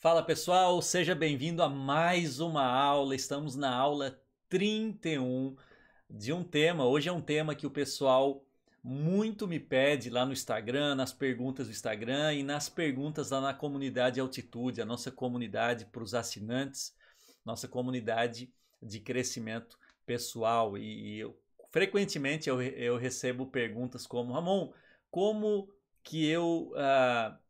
Fala pessoal, seja bem-vindo a mais uma aula. Estamos na aula 31 de um tema. Hoje é um tema que o pessoal muito me pede lá no Instagram, nas perguntas do Instagram e nas perguntas lá na comunidade Altitude, a nossa comunidade para os assinantes, nossa comunidade de crescimento pessoal. E, e eu, frequentemente eu, eu recebo perguntas como: Ramon, como que eu. Uh,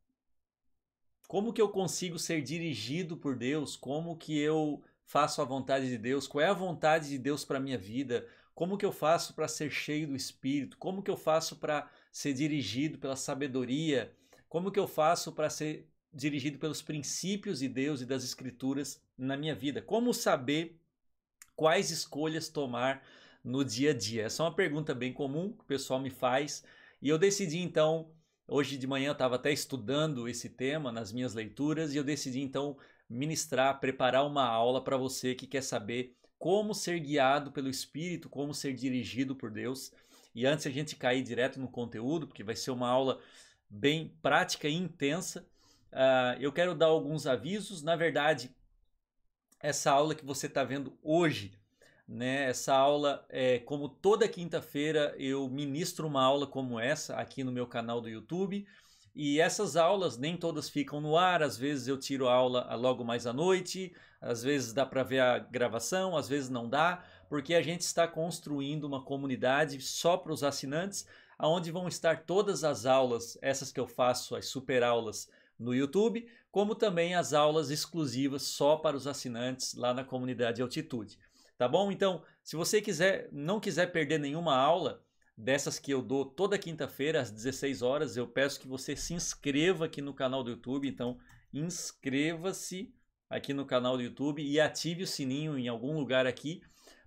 como que eu consigo ser dirigido por Deus? Como que eu faço a vontade de Deus? Qual é a vontade de Deus para minha vida? Como que eu faço para ser cheio do Espírito? Como que eu faço para ser dirigido pela sabedoria? Como que eu faço para ser dirigido pelos princípios de Deus e das Escrituras na minha vida? Como saber quais escolhas tomar no dia a dia? Essa é uma pergunta bem comum que o pessoal me faz e eu decidi então Hoje de manhã eu estava até estudando esse tema nas minhas leituras e eu decidi então ministrar, preparar uma aula para você que quer saber como ser guiado pelo Espírito, como ser dirigido por Deus. E antes a gente cair direto no conteúdo, porque vai ser uma aula bem prática e intensa, uh, eu quero dar alguns avisos. Na verdade, essa aula que você está vendo hoje, né? Essa aula, é, como toda quinta-feira, eu ministro uma aula como essa aqui no meu canal do YouTube. E essas aulas nem todas ficam no ar, às vezes eu tiro a aula ah, logo mais à noite, às vezes dá para ver a gravação, às vezes não dá, porque a gente está construindo uma comunidade só para os assinantes, aonde vão estar todas as aulas, essas que eu faço, as super aulas no YouTube, como também as aulas exclusivas só para os assinantes lá na comunidade Altitude tá bom? Então, se você quiser, não quiser perder nenhuma aula dessas que eu dou toda quinta-feira às 16 horas, eu peço que você se inscreva aqui no canal do YouTube, então inscreva-se aqui no canal do YouTube e ative o sininho em algum lugar aqui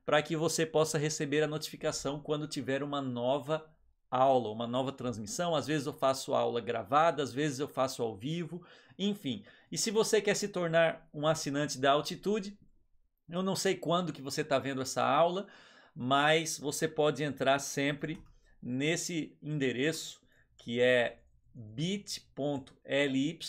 para que você possa receber a notificação quando tiver uma nova aula, uma nova transmissão. Às vezes eu faço aula gravada, às vezes eu faço ao vivo, enfim. E se você quer se tornar um assinante da Altitude, eu não sei quando que você está vendo essa aula, mas você pode entrar sempre nesse endereço que é bit.ly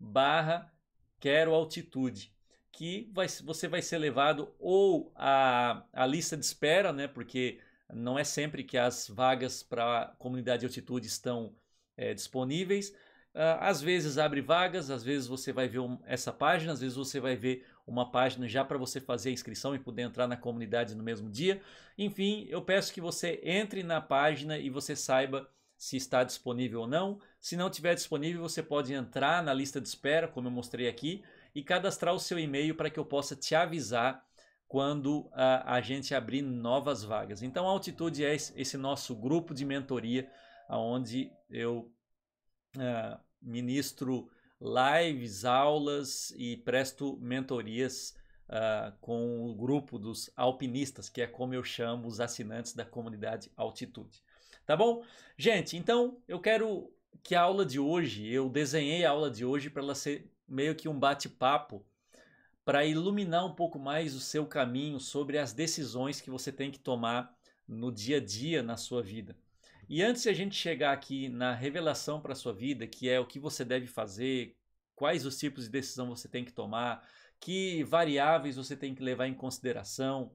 barra quero altitude, que vai, você vai ser levado ou à, à lista de espera, né? Porque não é sempre que as vagas para a comunidade de altitude estão é, disponíveis. Ah, às vezes abre vagas, às vezes você vai ver essa página, às vezes você vai ver uma página já para você fazer a inscrição e poder entrar na comunidade no mesmo dia. Enfim, eu peço que você entre na página e você saiba se está disponível ou não. Se não tiver disponível, você pode entrar na lista de espera, como eu mostrei aqui, e cadastrar o seu e-mail para que eu possa te avisar quando a, a gente abrir novas vagas. Então, a Altitude é esse, esse nosso grupo de mentoria, onde eu uh, ministro lives, aulas e presto mentorias uh, com o grupo dos alpinistas, que é como eu chamo os assinantes da comunidade Altitude. Tá bom? Gente, então eu quero que a aula de hoje, eu desenhei a aula de hoje para ela ser meio que um bate-papo para iluminar um pouco mais o seu caminho sobre as decisões que você tem que tomar no dia a dia na sua vida. E antes de a gente chegar aqui na revelação para a sua vida, que é o que você deve fazer, quais os tipos de decisão você tem que tomar, que variáveis você tem que levar em consideração,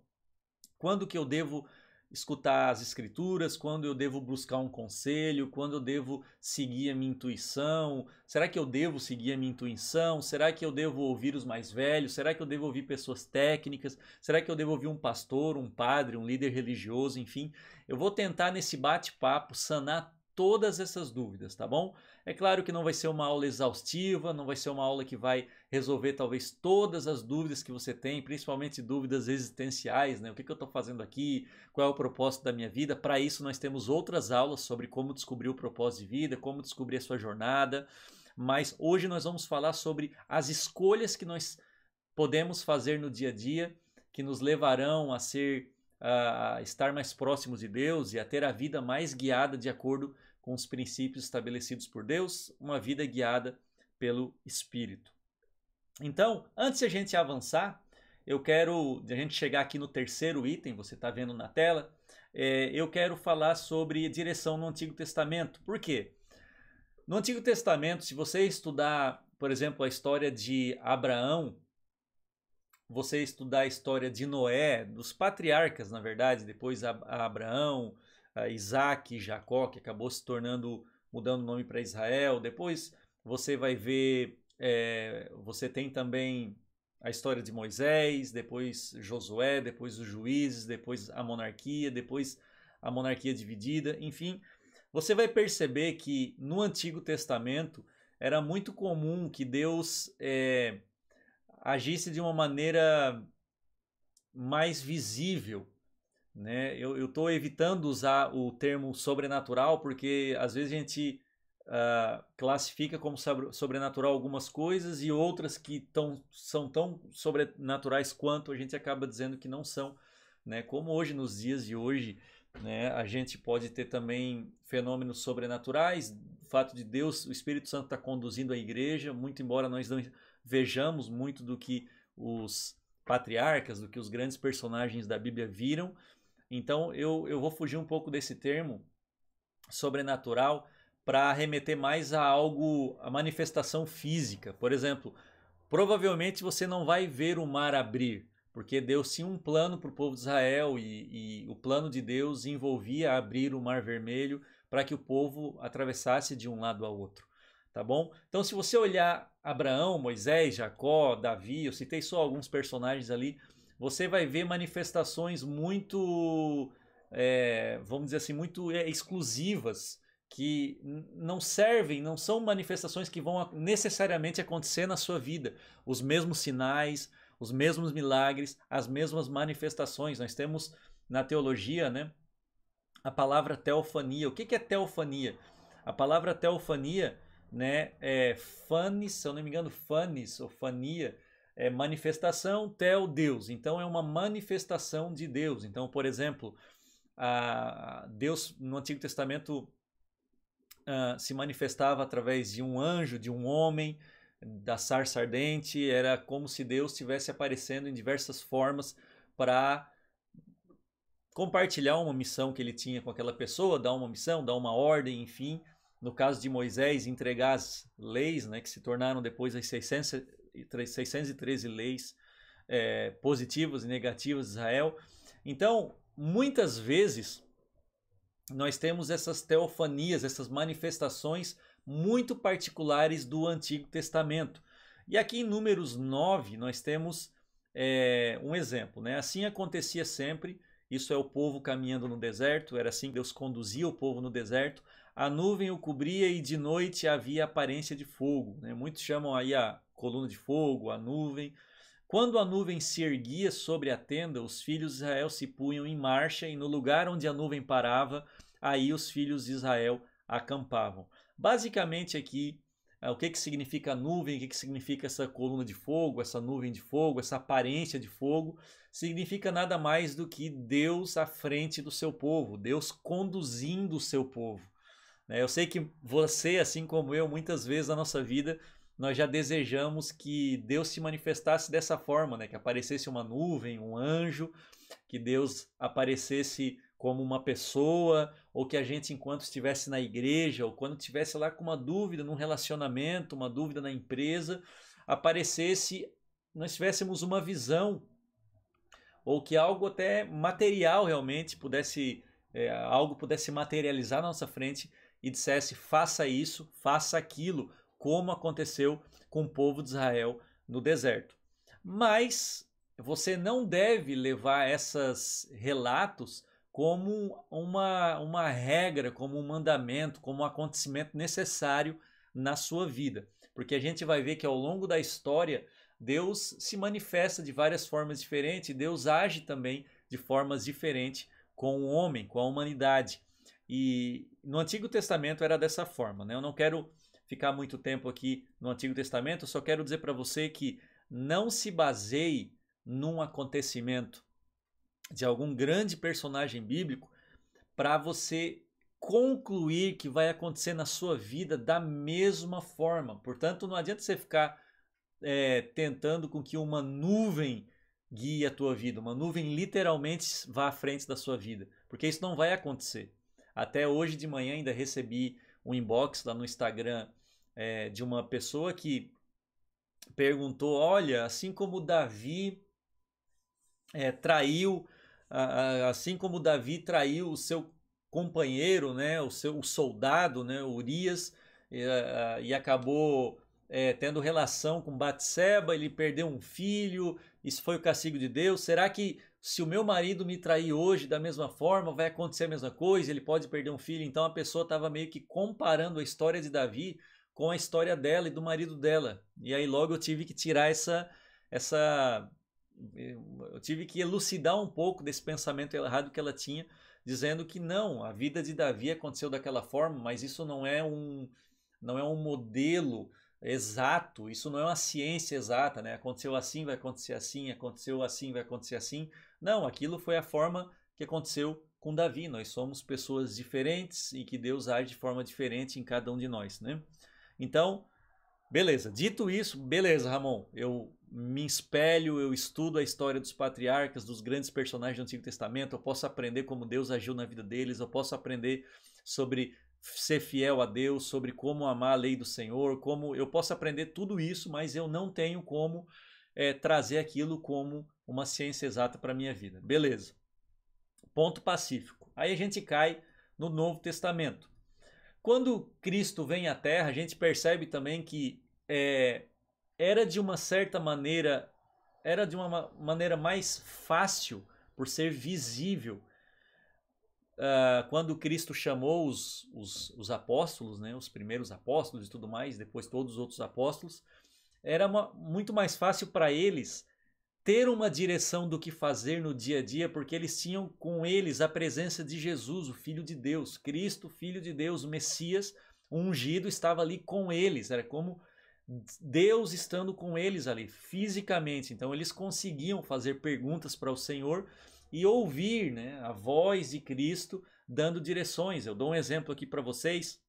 quando que eu devo escutar as escrituras, quando eu devo buscar um conselho, quando eu devo seguir a minha intuição? Será que eu devo seguir a minha intuição? Será que eu devo ouvir os mais velhos? Será que eu devo ouvir pessoas técnicas? Será que eu devo ouvir um pastor, um padre, um líder religioso, enfim? Eu vou tentar nesse bate-papo sanar todas essas dúvidas, tá bom? É claro que não vai ser uma aula exaustiva, não vai ser uma aula que vai resolver talvez todas as dúvidas que você tem, principalmente dúvidas existenciais, né? O que, que eu estou fazendo aqui? Qual é o propósito da minha vida? Para isso, nós temos outras aulas sobre como descobrir o propósito de vida, como descobrir a sua jornada. Mas hoje nós vamos falar sobre as escolhas que nós podemos fazer no dia a dia que nos levarão a ser a estar mais próximos de Deus e a ter a vida mais guiada de acordo com os princípios estabelecidos por Deus, uma vida guiada pelo Espírito. Então, antes de a gente avançar, eu quero, de a gente chegar aqui no terceiro item, você está vendo na tela, é, eu quero falar sobre direção no Antigo Testamento. Por quê? No Antigo Testamento, se você estudar, por exemplo, a história de Abraão, você estudar a história de Noé, dos patriarcas, na verdade, depois a, a Abraão, eh, Isaac e Jacó, que acabou se tornando, mudando o nome para Israel. Depois você vai ver, é, você tem também a história de Moisés, depois Josué, depois os juízes, depois a monarquia, depois a monarquia dividida, enfim. Você vai perceber que no Antigo Testamento era muito comum que Deus é, agisse de uma maneira mais visível né? Eu estou evitando usar o termo sobrenatural porque às vezes a gente uh, classifica como sobrenatural algumas coisas e outras que tão, são tão sobrenaturais quanto a gente acaba dizendo que não são. Né? Como hoje, nos dias de hoje, né, a gente pode ter também fenômenos sobrenaturais, o fato de Deus, o Espírito Santo está conduzindo a igreja, muito embora nós não vejamos muito do que os patriarcas, do que os grandes personagens da Bíblia viram, então eu, eu vou fugir um pouco desse termo sobrenatural para remeter mais a algo, a manifestação física. Por exemplo, provavelmente você não vai ver o mar abrir, porque Deus tinha um plano para o povo de Israel e, e o plano de Deus envolvia abrir o mar vermelho para que o povo atravessasse de um lado ao outro tá bom? Então, se você olhar Abraão, Moisés, Jacó, Davi, eu citei só alguns personagens ali, você vai ver manifestações muito, é, vamos dizer assim, muito é, exclusivas que não servem, não são manifestações que vão necessariamente acontecer na sua vida. Os mesmos sinais, os mesmos milagres, as mesmas manifestações. Nós temos na teologia, né, a palavra teofania. O que é teofania? A palavra teofania, né, é fanis, se eu não me engano, fanis ou fania, é, manifestação tel Deus. Então é uma manifestação de Deus. Então, por exemplo, Deus no Antigo Testamento a, ah, se manifestava através de um anjo, de um homem, da sarça ardente. Era como se Deus estivesse aparecendo em diversas formas para compartilhar uma missão que ele tinha com aquela pessoa, dar uma missão, dar uma ordem, enfim. No caso de Moisés, entregar as leis, né, que se tornaram depois as 600, 613 leis é, positivas e negativas de Israel. Então, muitas vezes, nós temos essas teofanias, essas manifestações muito particulares do Antigo Testamento. E aqui em Números 9, nós temos é, um exemplo. Né? Assim acontecia sempre, isso é o povo caminhando no deserto, era assim que Deus conduzia o povo no deserto. A nuvem o cobria e de noite havia aparência de fogo. Né? Muitos chamam aí a, coluna de fogo, a nuvem. Quando a nuvem se erguia sobre a tenda, os filhos de Israel se punham em marcha, e no lugar onde a nuvem parava, aí os filhos de Israel acampavam. Basicamente, aqui, eh, o que, que significa nuvem, o que, que significa essa coluna de fogo, essa nuvem de fogo, essa aparência de fogo, significa nada mais do que Deus à frente do seu povo, Deus conduzindo o seu povo. Né? Eu sei que você, assim como eu, muitas vezes na nossa vida, nós já desejamos que Deus se manifestasse dessa forma, né? Que aparecesse uma nuvem, um anjo, que Deus aparecesse como uma pessoa, ou que a gente, enquanto estivesse na igreja, ou quando estivesse lá com uma dúvida num relacionamento, uma dúvida na empresa, aparecesse, nós tivéssemos uma visão, ou que algo até material realmente pudesse, é, algo pudesse materializar na nossa frente e dissesse: faça isso, faça aquilo, como aconteceu com o povo de Israel no deserto. Mas você não deve levar esses relatos como uma, uma regra, como um mandamento, como um acontecimento necessário na sua vida. Porque a gente vai ver que ao longo da história, Deus se manifesta de várias formas diferentes, Deus age também de formas diferentes com o homem, com a humanidade. E no Antigo Testamento era dessa forma, né? Eu não quero ficar muito tempo aqui no Antigo Testamento, só quero dizer para você que não se baseie num acontecimento de algum grande personagem bíblico para você concluir que vai acontecer na sua vida da mesma forma. Portanto, não adianta você ficar é, tentando com que uma nuvem guie a tua vida, uma nuvem literalmente vá à frente da sua vida, porque isso não vai acontecer. Até hoje de manhã ainda recebi um inbox lá no Instagram é, de uma pessoa que perguntou: olha, assim como Davi é, traiu, assim como Davi traiu o seu companheiro, né, o seu o soldado, né, Urias, e, e acabou é, tendo relação com Batseba, ele perdeu um filho, isso foi o castigo de Deus. Será que se o meu marido me trair hoje da mesma forma, vai acontecer a mesma coisa? Ele pode perder um filho? Então a pessoa estava meio que comparando a história de Davi com a história dela e do marido dela. E aí logo eu tive que tirar essa essa eu tive que elucidar um pouco desse pensamento errado que ela tinha, dizendo que não, a vida de Davi aconteceu daquela forma, mas isso não é um não é um modelo exato, isso não é uma ciência exata, né? Aconteceu assim, vai acontecer assim, aconteceu assim, vai acontecer assim. Não, aquilo foi a forma que aconteceu com Davi. Nós somos pessoas diferentes e que Deus age de forma diferente em cada um de nós, né? Então, beleza. Dito isso, beleza, Ramon. Eu me espelho, eu estudo a história dos patriarcas, dos grandes personagens do Antigo Testamento. Eu posso aprender como Deus agiu na vida deles. Eu posso aprender sobre ser fiel a Deus, sobre como amar a lei do Senhor, como eu posso aprender tudo isso, mas eu não tenho como é, trazer aquilo como uma ciência exata para minha vida. Beleza. Ponto pacífico. Aí a gente cai no Novo Testamento. Quando Cristo vem à Terra, a gente percebe também que é, era de uma certa maneira, era de uma maneira mais fácil por ser visível. Uh, quando Cristo chamou os, os, os, apóstolos, né, os primeiros apóstolos e tudo mais, depois todos os outros apóstolos, era uma, muito mais fácil para eles ter uma direção do que fazer no dia a dia, porque eles tinham com eles a presença de Jesus, o Filho de Deus, Cristo, Filho de Deus, Messias, o ungido estava ali com eles, era como Deus estando com eles ali, fisicamente. Então eles conseguiam fazer perguntas para o Senhor e ouvir né, a voz de Cristo dando direções. Eu dou um exemplo aqui para vocês.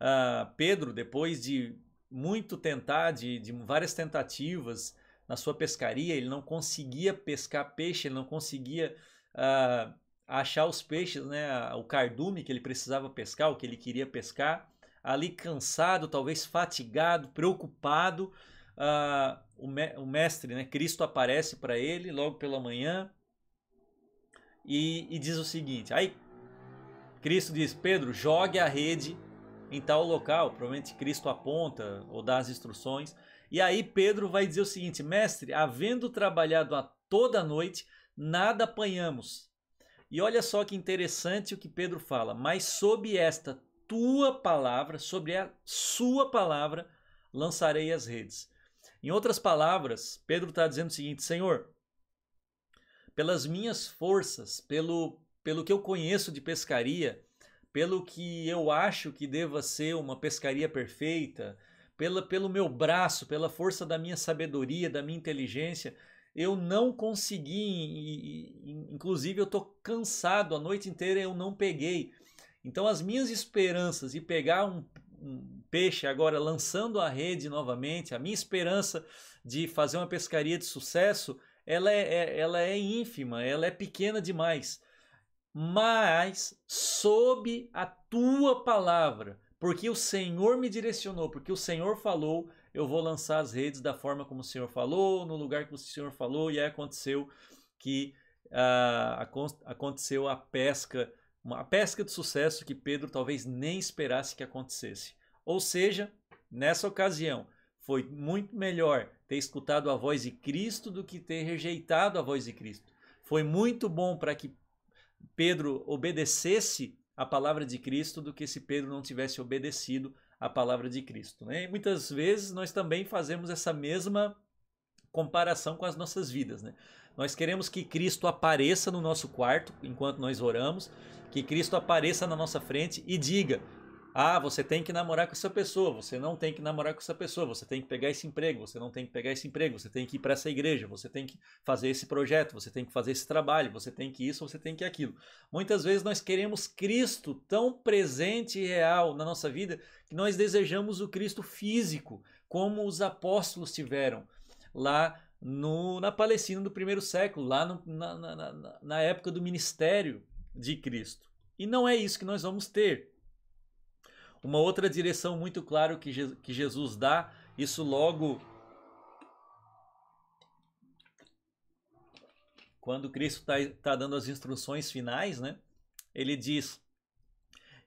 Uh, Pedro, depois de muito tentar, de, de várias tentativas, na sua pescaria, ele não conseguia pescar peixe, ele não conseguia uh, achar os peixes, né, o cardume que ele precisava pescar, o que ele queria pescar, ali cansado, talvez fatigado, preocupado, uh, o, me o mestre, né, Cristo aparece para ele logo pela manhã e, e diz o seguinte, aí Cristo diz, Pedro, jogue a rede em tal local, provavelmente Cristo aponta ou dá as instruções, e aí Pedro vai dizer o seguinte: Mestre, havendo trabalhado a toda noite, nada apanhamos. E olha só que interessante o que Pedro fala, mas sob esta tua palavra, sobre a sua palavra, lançarei as redes. Em outras palavras, Pedro está dizendo o seguinte: Senhor, pelas minhas forças, pelo, pelo que eu conheço de pescaria, pelo que eu acho que deva ser uma pescaria perfeita, pela, pelo meu braço, pela força da minha sabedoria, da minha inteligência, eu não consegui, e, e, inclusive eu estou cansado a noite inteira, eu não peguei. Então as minhas esperanças de pegar um, um peixe agora lançando a rede novamente, a minha esperança de fazer uma pescaria de sucesso, ela é, é, ela é ínfima, ela é pequena demais. Mas sob a tua palavra, porque o Senhor me direcionou, porque o Senhor falou, eu vou lançar as redes da forma como o Senhor falou, no lugar que o Senhor falou, e aí aconteceu que uh, aconteceu a pesca, uma pesca de sucesso que Pedro talvez nem esperasse que acontecesse. Ou seja, nessa ocasião, foi muito melhor ter escutado a voz de Cristo do que ter rejeitado a voz de Cristo. Foi muito bom para que Pedro obedecesse a palavra de Cristo do que se Pedro não tivesse obedecido à palavra de Cristo. Né? E muitas vezes nós também fazemos essa mesma comparação com as nossas vidas. Né? Nós queremos que Cristo apareça no nosso quarto enquanto nós oramos, que Cristo apareça na nossa frente e diga: ah, você tem que namorar com essa pessoa, você não tem que namorar com essa pessoa, você tem que pegar esse emprego, você não tem que pegar esse emprego, você tem que ir para essa igreja, você tem que fazer esse projeto, você tem que fazer esse trabalho, você tem que isso, você tem que aquilo. Muitas vezes nós queremos Cristo tão presente e real na nossa vida que nós desejamos o Cristo físico, como os apóstolos tiveram lá no, na Palestina do primeiro século, lá no, na, na, na época do ministério de Cristo. E não é isso que nós vamos ter. Uma outra direção muito clara que, Je que Jesus dá, isso logo quando Cristo está tá dando as instruções finais, né? Ele diz: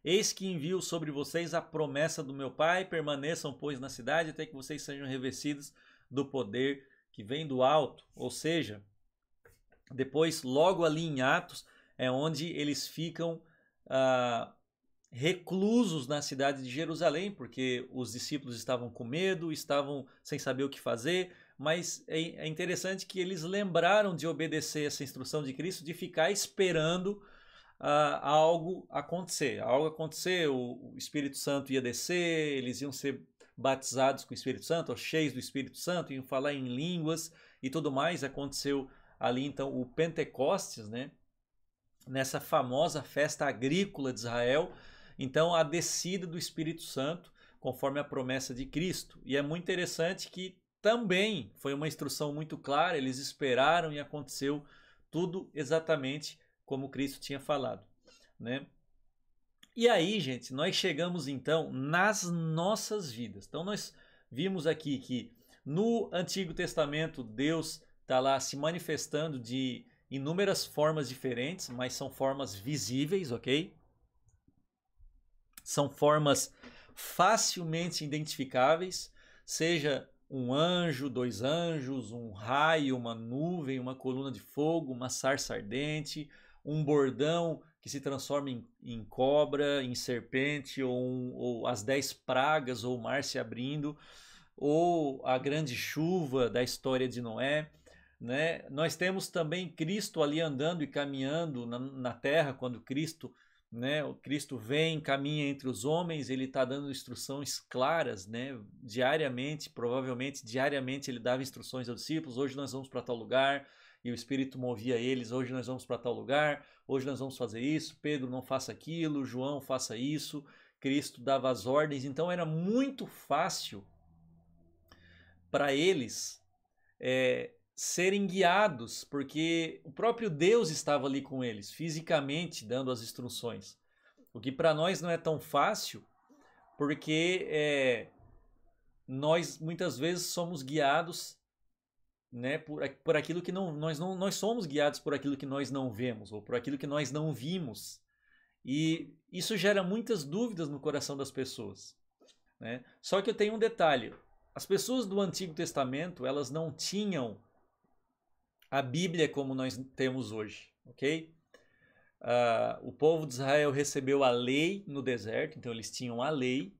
Eis que envio sobre vocês a promessa do meu Pai, permaneçam, pois, na cidade, até que vocês sejam revestidos do poder que vem do alto. Ou seja, depois, logo ali em Atos, é onde eles ficam ah, reclusos na cidade de Jerusalém, porque os discípulos estavam com medo, estavam sem saber o que fazer, mas é, é interessante que eles lembraram de obedecer essa instrução de Cristo, de ficar esperando uh, algo acontecer. Algo acontecer, o, o Espírito Santo ia descer, eles iam ser batizados com o Espírito Santo, ou cheios do Espírito Santo, iam falar em línguas e tudo mais. Aconteceu ali então o Pentecostes, né? Nessa famosa festa agrícola de Israel, então, a descida do Espírito Santo, conforme a promessa de Cristo. E é muito interessante que também foi uma instrução muito clara, eles esperaram e aconteceu tudo exatamente como Cristo tinha falado, né? E aí, gente, nós chegamos então nas nossas vidas. Então nós vimos aqui que no Antigo Testamento Deus está lá se manifestando de inúmeras formas diferentes, mas são formas visíveis, ok? São formas facilmente identificáveis, seja um anjo, dois anjos, um raio, uma nuvem, uma coluna de fogo, uma sarça ardente, um bordão que se transforma em, em cobra, em serpente, ou, um, ou as dez pragas, ou o mar se abrindo, ou a grande chuva da história de Noé. Né? Nós temos também Cristo ali andando e caminhando na, na terra, quando Cristo né? O Cristo vem, caminha entre os homens, ele está dando instruções claras, né? Diariamente, provavelmente diariamente ele dava instruções aos discípulos. Hoje nós vamos para tal lugar e o Espírito movia eles. Hoje nós vamos para tal lugar. Hoje nós vamos fazer isso. Pedro não faça aquilo. João faça isso. Cristo dava as ordens. Então era muito fácil para eles é, serem guiados, porque o próprio Deus estava ali com eles, fisicamente dando as instruções. O que para nós não é tão fácil, porque é, nós muitas vezes somos guiados né, por, por aquilo que não nós, não. nós somos guiados por aquilo que nós não vemos, ou por aquilo que nós não vimos. E isso gera muitas dúvidas no coração das pessoas. Né? Só que eu tenho um detalhe: as pessoas do Antigo Testamento elas não tinham a Bíblia como nós temos hoje, ok? Uh, o povo de Israel recebeu a lei no deserto, então eles tinham a lei.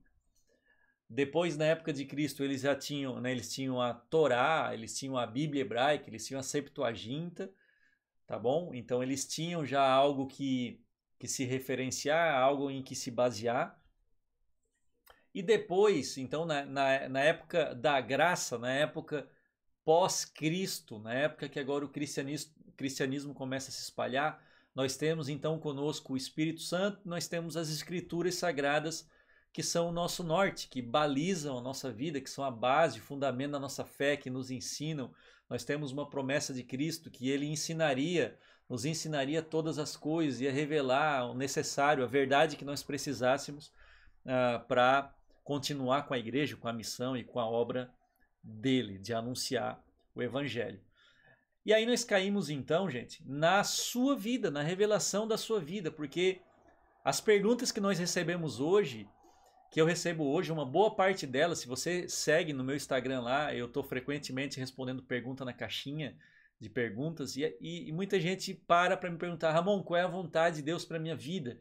Depois, na época de Cristo, eles já tinham, né, eles tinham a Torá, eles tinham a Bíblia hebraica, eles tinham a Septuaginta, tá bom? Então eles tinham já algo que, que se referenciar, algo em que se basear. E depois, então, na, na, na época da graça, na época pós-Cristo, na época que agora o cristianismo, cristianismo começa a se espalhar, nós temos então conosco o Espírito Santo, nós temos as Escrituras Sagradas, que são o nosso norte, que balizam a nossa vida, que são a base, o fundamento da nossa fé, que nos ensinam. Nós temos uma promessa de Cristo que ele ensinaria, nos ensinaria todas as coisas, ia revelar o necessário, a verdade que nós precisássemos uh, ah, para continuar com a igreja, com a missão e com a obra dele, de anunciar o evangelho. E aí nós caímos então, gente, na sua vida, na revelação da sua vida, porque as perguntas que nós recebemos hoje, que eu recebo hoje, uma boa parte delas, se você segue no meu Instagram lá, eu estou frequentemente respondendo pergunta na caixinha de perguntas e, e, e muita gente para para me perguntar, Ramon, qual é a vontade de Deus para minha vida?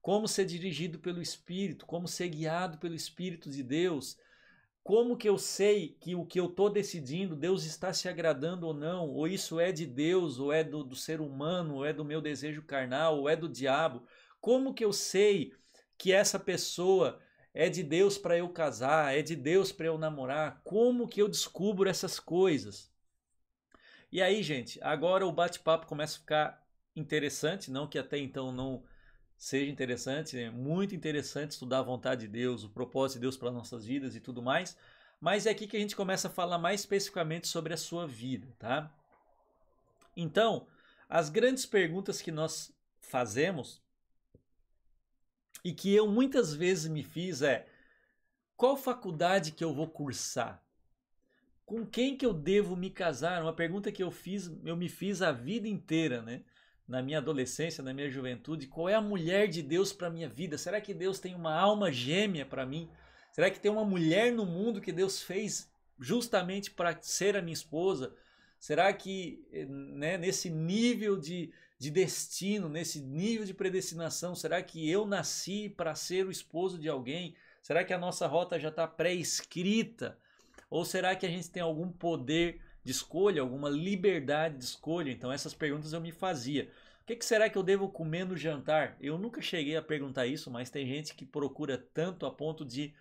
Como ser dirigido pelo Espírito? Como ser guiado pelo Espírito de Deus? Como que eu sei que o que eu estou decidindo, Deus está se agradando ou não? Ou isso é de Deus, ou é do, do ser humano, ou é do meu desejo carnal, ou é do diabo? Como que eu sei que essa pessoa é de Deus para eu casar, é de Deus para eu namorar? Como que eu descubro essas coisas? E aí, gente, agora o bate-papo começa a ficar interessante, não que até então não seja interessante, é muito interessante estudar a vontade de Deus, o propósito de Deus para nossas vidas e tudo mais. Mas é aqui que a gente começa a falar mais especificamente sobre a sua vida, tá? Então, as grandes perguntas que nós fazemos e que eu muitas vezes me fiz é: qual faculdade que eu vou cursar? Com quem que eu devo me casar? Uma pergunta que eu fiz, eu me fiz a vida inteira, né? na minha adolescência, na minha juventude, qual é a mulher de Deus para minha vida? Será que Deus tem uma alma gêmea para mim? Será que tem uma mulher no mundo que Deus fez justamente para ser a minha esposa? Será que né, nesse nível de, de destino, nesse nível de predestinação, será que eu nasci para ser o esposo de alguém? Será que a nossa rota já está pré-escrita? Ou será que a gente tem algum poder de escolha, alguma liberdade de escolha. Então essas perguntas eu me fazia. O que, que, será que eu devo comer no jantar? Eu nunca cheguei a perguntar isso, mas tem gente que procura tanto a ponto de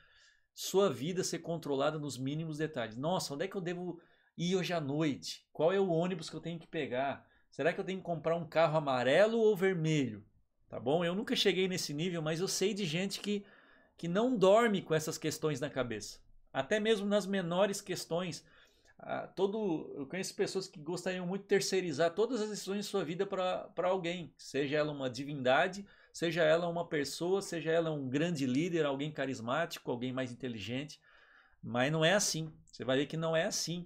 sua vida ser controlada nos mínimos detalhes. Nossa, onde é que eu devo ir hoje à noite? Qual é o ônibus que eu tenho que pegar? Será que eu tenho que comprar um carro amarelo ou vermelho? Tá bom? Eu nunca cheguei nesse nível, mas eu sei de gente que, que não dorme com essas questões na cabeça. Até mesmo nas menores questões, ah, todo, eu conheço pessoas que gostariam muito de terceirizar todas as decisões de sua vida para alguém, seja ela uma divindade, seja ela uma pessoa, seja ela um grande líder, alguém carismático, alguém mais inteligente. Mas não é assim. Você vai ver que não é assim.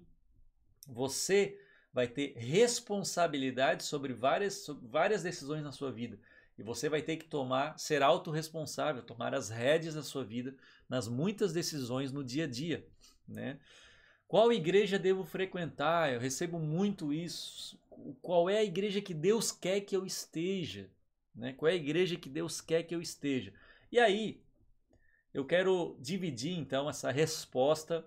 Você vai ter responsabilidade sobre várias, sobre várias decisões na sua vida. E você vai ter que tomar, ser autorresponsável, tomar as rédeas da sua vida nas muitas decisões no dia a dia, né? Qual igreja devo frequentar? Eu recebo muito isso. Qual é a igreja que Deus quer que eu esteja? Né? Qual é a igreja que Deus quer que eu esteja? E aí, eu quero dividir então essa resposta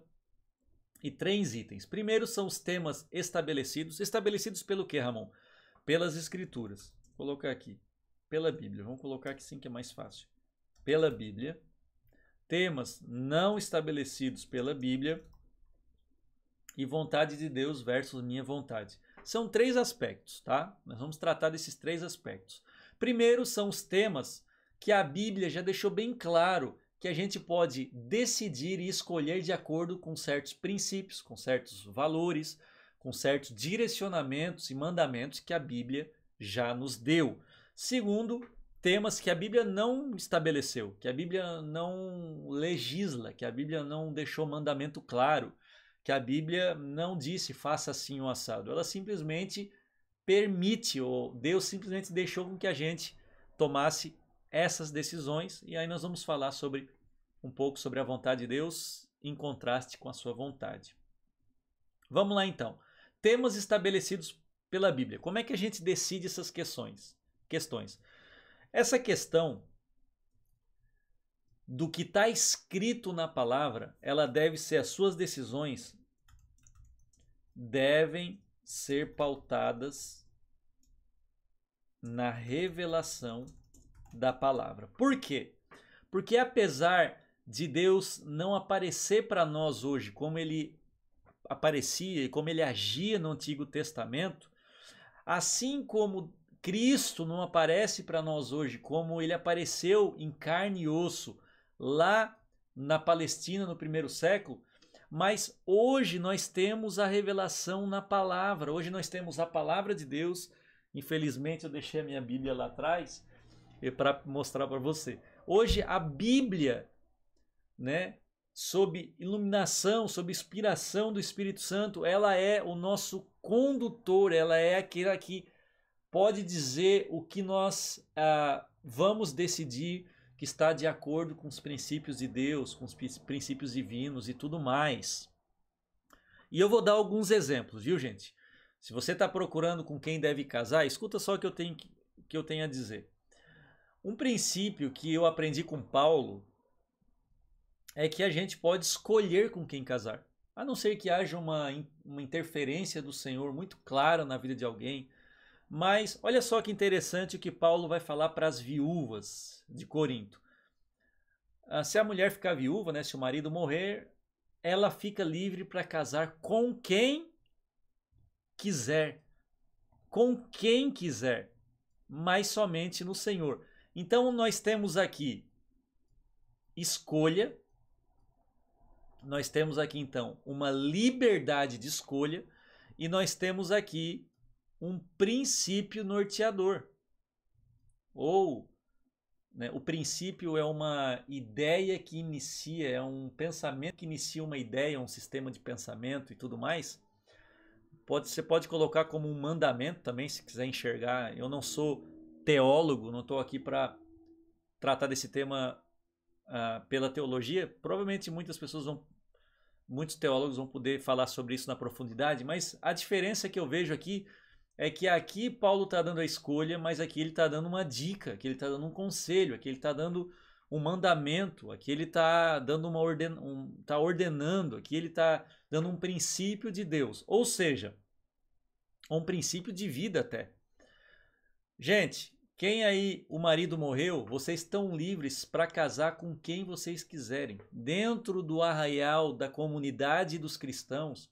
em três itens. Primeiro são os temas estabelecidos. Estabelecidos pelo que, Ramon? Pelas Escrituras. Vou colocar aqui. Pela Bíblia. Vamos colocar aqui sim que é mais fácil. Pela Bíblia. Temas não estabelecidos pela Bíblia e vontade de Deus versus minha vontade. São três aspectos, tá? Nós vamos tratar desses três aspectos. Primeiro são os temas que a Bíblia já deixou bem claro que a gente pode decidir e escolher de acordo com certos princípios, com certos valores, com certos direcionamentos e mandamentos que a Bíblia já nos deu. Segundo, temas que a Bíblia não estabeleceu, que a Bíblia não legisla, que a Bíblia não deixou mandamento claro que a Bíblia não disse faça assim o assado. Ela simplesmente permite, ou Deus simplesmente deixou com que a gente tomasse essas decisões. E aí nós vamos falar sobre um pouco sobre a vontade de Deus em contraste com a sua vontade. Vamos lá então. Temas estabelecidos pela Bíblia. Como é que a gente decide essas questões? Questões. Essa questão do que está escrito na palavra, ela deve ser, as suas decisões devem ser pautadas na revelação da palavra. Por quê? Porque apesar de Deus não aparecer para nós hoje como ele aparecia e como ele agia no Antigo Testamento, assim como Cristo não aparece para nós hoje como ele apareceu em carne e osso, lá na Palestina no primeiro século, mas hoje nós temos a revelação na palavra. Hoje nós temos a palavra de Deus. Infelizmente eu deixei a minha Bíblia lá atrás para mostrar para você. Hoje a Bíblia, né, sob iluminação, sob inspiração do Espírito Santo, ela é o nosso condutor, ela é aquela que pode dizer o que nós ah, vamos decidir que está de acordo com os princípios de Deus, com os princípios divinos e tudo mais. E eu vou dar alguns exemplos, viu, gente? Se você está procurando com quem deve casar, escuta só o que eu tenho, que eu tenho a dizer. Um princípio que eu aprendi com Paulo é que a gente pode escolher com quem casar. A não ser que haja uma, uma interferência do Senhor muito clara na vida de alguém, mas olha só que interessante o que Paulo vai falar para as viúvas de Corinto. Ah, se a mulher ficar viúva, né, se o marido morrer, ela fica livre para casar com quem quiser. Com quem quiser, mas somente no Senhor. Então nós temos aqui escolha, nós temos aqui então uma liberdade de escolha e nós temos aqui um princípio norteador. Ou né, o princípio é uma ideia que inicia, é um pensamento que inicia uma ideia, um sistema de pensamento e tudo mais. Pode, você pode colocar como um mandamento também, se quiser enxergar. Eu não sou teólogo, não estou aqui para tratar desse tema uh, pela teologia. Provavelmente muitas pessoas vão muitos teólogos vão poder falar sobre isso na profundidade, mas a diferença que eu vejo aqui é que aqui Paulo está dando a escolha, mas aqui ele está dando uma dica, aqui ele está dando um conselho, aqui ele está dando um mandamento, aqui ele está dando uma orden, um, tá ordenando, aqui ele está dando um princípio de Deus, ou seja, um princípio de vida até. Gente, quem aí o marido morreu, vocês estão livres para casar com quem vocês quiserem. Dentro do arraial da comunidade dos cristãos,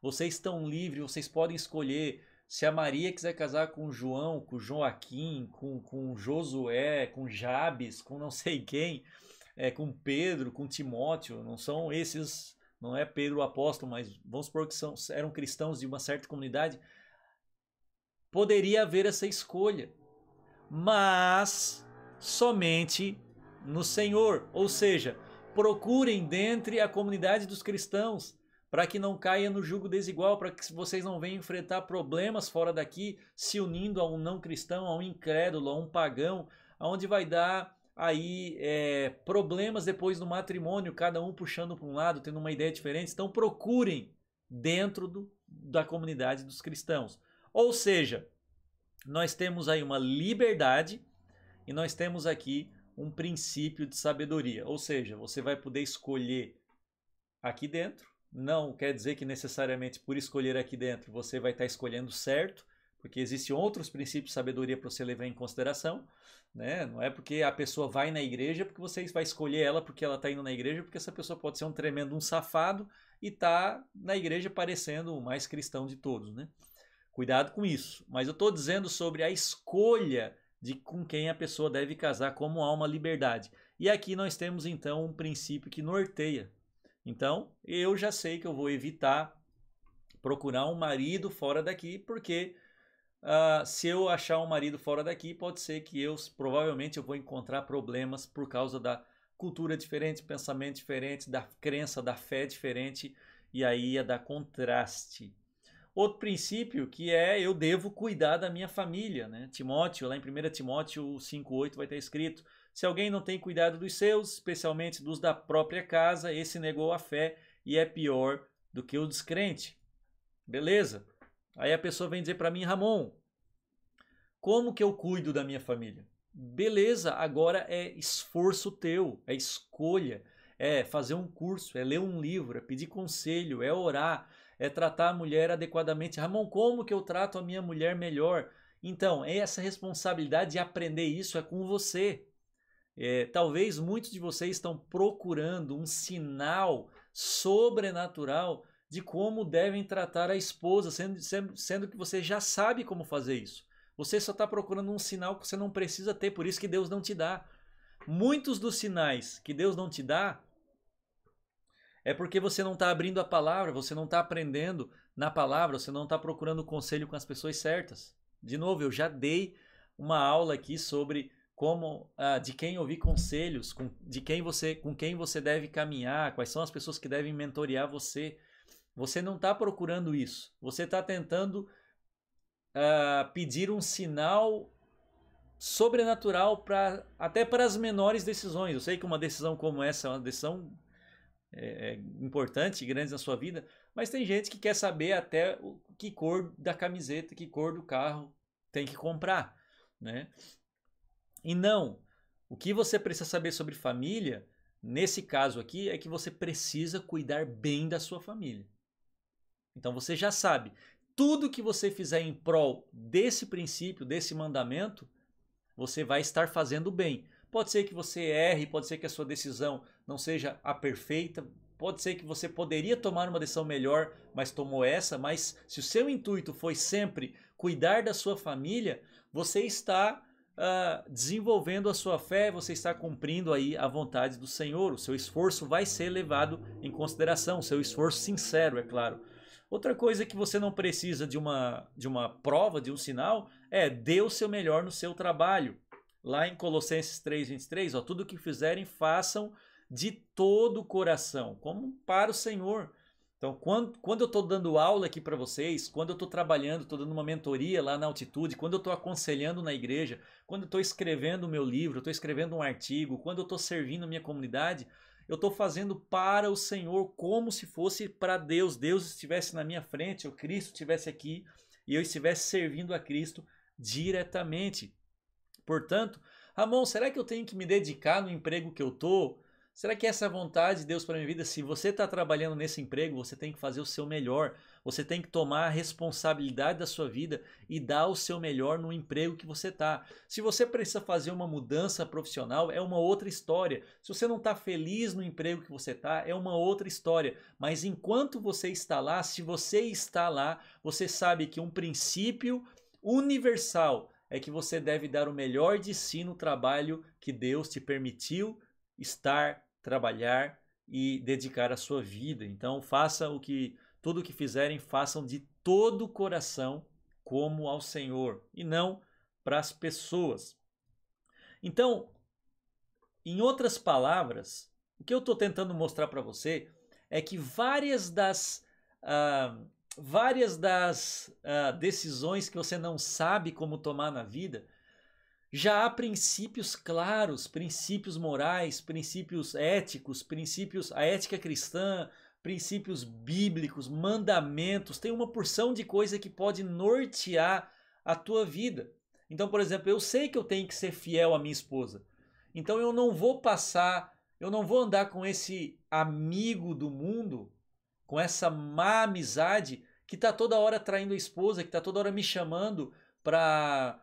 vocês estão livres, vocês podem escolher se a Maria quiser casar com João, com Joaquim, com, com Josué, com Jabes, com não sei quem, é, com Pedro, com Timóteo, não são esses, não é Pedro o apóstolo, mas vamos supor que são, eram cristãos de uma certa comunidade, poderia haver essa escolha, mas somente no Senhor, ou seja, procurem dentre a comunidade dos cristãos para que não caia no jugo desigual, para que vocês não venham enfrentar problemas fora daqui, se unindo a um não cristão, a um incrédulo, a um pagão, aonde vai dar aí é, problemas depois do matrimônio, cada um puxando para um lado, tendo uma ideia diferente. Então procurem dentro do, da comunidade dos cristãos. Ou seja, nós temos aí uma liberdade e nós temos aqui um princípio de sabedoria. Ou seja, você vai poder escolher aqui dentro não quer dizer que necessariamente por escolher aqui dentro você vai estar escolhendo certo, porque existem outros princípios de sabedoria para você levar em consideração, né? Não é porque a pessoa vai na igreja porque você vai escolher ela porque ela está indo na igreja, porque essa pessoa pode ser um tremendo um safado e tá na igreja parecendo o mais cristão de todos, né? Cuidado com isso. Mas eu estou dizendo sobre a escolha de com quem a pessoa deve casar, como há uma liberdade. E aqui nós temos então um princípio que norteia então, eu já sei que eu vou evitar procurar um marido fora daqui, porque uh, se eu achar um marido fora daqui, pode ser que eu provavelmente eu vou encontrar problemas por causa da cultura diferente, pensamento diferente, da crença, da fé diferente, e aí ia dar contraste. Outro princípio que é eu devo cuidar da minha família, né? Timóteo, lá em 1 Timóteo 5:8 vai ter escrito: se alguém não tem cuidado dos seus, especialmente dos da própria casa, esse negou a fé e é pior do que o descrente. Beleza? Aí a pessoa vem dizer para mim, Ramon, como que eu cuido da minha família? Beleza, agora é esforço teu, é escolha, é fazer um curso, é ler um livro, é pedir conselho, é orar, é tratar a mulher adequadamente. Ramon, como que eu trato a minha mulher melhor? Então, é essa responsabilidade de aprender isso é com você. É, talvez muitos de vocês estão procurando um sinal sobrenatural de como devem tratar a esposa, sendo, sendo, sendo que você já sabe como fazer isso. Você só está procurando um sinal que você não precisa ter, por isso que Deus não te dá. Muitos dos sinais que Deus não te dá é porque você não está abrindo a palavra, você não está aprendendo na palavra, você não está procurando conselho com as pessoas certas. De novo, eu já dei uma aula aqui sobre como ah, de quem ouvir conselhos, com, de quem você, com quem você deve caminhar, quais são as pessoas que devem mentorear você. Você não está procurando isso. Você está tentando ah, pedir um sinal sobrenatural para até para as menores decisões. Eu sei que uma decisão como essa é uma decisão é, é, importante, grande na sua vida, mas tem gente que quer saber até o, que cor da camiseta, que cor do carro tem que comprar, né? E não, o que você precisa saber sobre família, nesse caso aqui, é que você precisa cuidar bem da sua família. Então você já sabe, tudo que você fizer em prol desse princípio, desse mandamento, você vai estar fazendo bem. Pode ser que você erre, pode ser que a sua decisão não seja a perfeita, pode ser que você poderia tomar uma decisão melhor, mas tomou essa, mas se o seu intuito foi sempre cuidar da sua família, você está uh, desenvolvendo a sua fé, você está cumprindo aí a vontade do Senhor. O seu esforço vai ser levado em consideração, o seu esforço sincero, é claro. Outra coisa que você não precisa de uma, de uma prova, de um sinal, é dê o seu melhor no seu trabalho. Lá em Colossenses 3,23, ó, tudo que fizerem, façam de todo o coração, como para o Senhor, então, quando, quando eu estou dando aula aqui para vocês, quando eu estou trabalhando, estou dando uma mentoria lá na altitude, quando eu estou aconselhando na igreja, quando eu estou escrevendo o meu livro, estou escrevendo um artigo, quando eu estou servindo a minha comunidade, eu estou fazendo para o Senhor como se fosse para Deus. Deus estivesse na minha frente, o Cristo estivesse aqui e eu estivesse servindo a Cristo diretamente. Portanto, Ramon, será que eu tenho que me dedicar no emprego que eu estou? Será que essa é vontade de Deus para a minha vida, se você está trabalhando nesse emprego, você tem que fazer o seu melhor, você tem que tomar a responsabilidade da sua vida e dar o seu melhor no emprego que você está. Se você precisa fazer uma mudança profissional, é uma outra história. Se você não está feliz no emprego que você está, é uma outra história. Mas enquanto você está lá, se você está lá, você sabe que um princípio universal é que você deve dar o melhor de si no trabalho que Deus te permitiu estar trabalhar e dedicar a sua vida. Então, faça o que tudo o que fizerem, façam de todo o coração como ao Senhor e não para as pessoas. Então, em outras palavras, o que eu estou tentando mostrar para você é que várias das uh, várias das uh, decisões que você não sabe como tomar na vida já há princípios claros, princípios morais, princípios éticos, princípios a ética cristã, princípios bíblicos, mandamentos, tem uma porção de coisa que pode nortear a tua vida. Então, por exemplo, eu sei que eu tenho que ser fiel à minha esposa. Então eu não vou passar, eu não vou andar com esse amigo do mundo, com essa má amizade que está toda hora traindo a esposa, que está toda hora me chamando para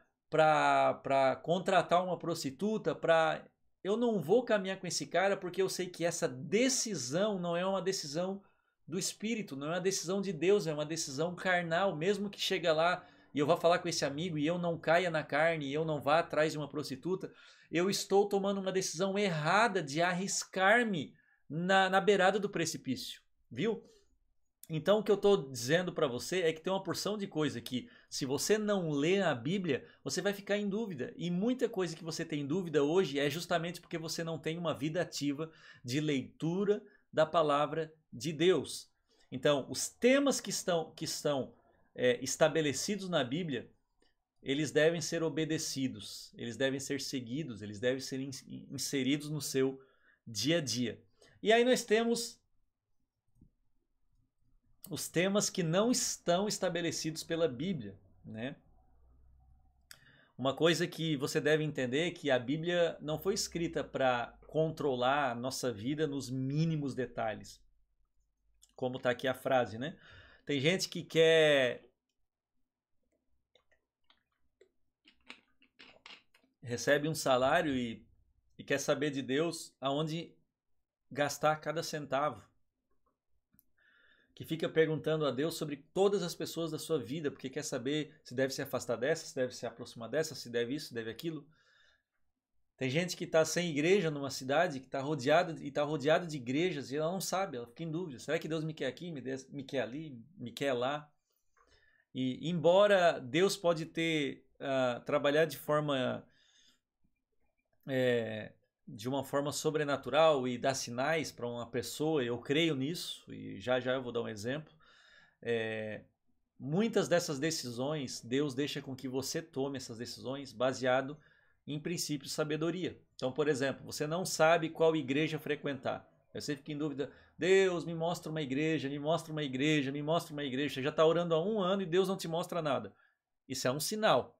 para contratar uma prostituta, para eu não vou caminhar com esse cara porque eu sei que essa decisão não é uma decisão do espírito, não é uma decisão de Deus, é uma decisão carnal, mesmo que chega lá e eu vá falar com esse amigo e eu não caia na carne, e eu não vá atrás de uma prostituta, eu estou tomando uma decisão errada de arriscar-me na, na beirada do precipício, viu? Então o que eu estou dizendo para você é que tem uma porção de coisa que, se você não lê a Bíblia, você vai ficar em dúvida. E muita coisa que você tem dúvida hoje é justamente porque você não tem uma vida ativa de leitura da palavra de Deus. Então, os temas que estão, que estão é, estabelecidos na Bíblia, eles devem ser obedecidos, eles devem ser seguidos, eles devem ser inseridos no seu dia a dia. E aí nós temos os temas que não estão estabelecidos pela Bíblia, né? Uma coisa que você deve entender é que a Bíblia não foi escrita para controlar a nossa vida nos mínimos detalhes. Como está aqui a frase, né? Tem gente que quer recebe um salário e, e quer saber de Deus aonde gastar cada centavo que fica perguntando a Deus sobre todas as pessoas da sua vida, porque quer saber se deve se afastar dessa, se deve se aproximar dessa, se deve isso, se deve aquilo. Tem gente que está sem igreja numa cidade, que está rodeada e está rodeada de igrejas e ela não sabe, ela fica em dúvida. Será que Deus me quer aqui, me quer ali, me quer lá? E embora Deus pode ter uh, de forma é, de uma forma sobrenatural e dá sinais para uma pessoa, eu creio nisso, e já já eu vou dar um exemplo. É, muitas dessas decisões, Deus deixa com que você tome essas decisões baseado em princípios de sabedoria. Então, por exemplo, você não sabe qual igreja frequentar. Você fica em dúvida, Deus me mostra uma igreja, me mostra uma igreja, me mostra uma igreja. Você já está orando há um ano e Deus não te mostra nada. Isso é um sinal.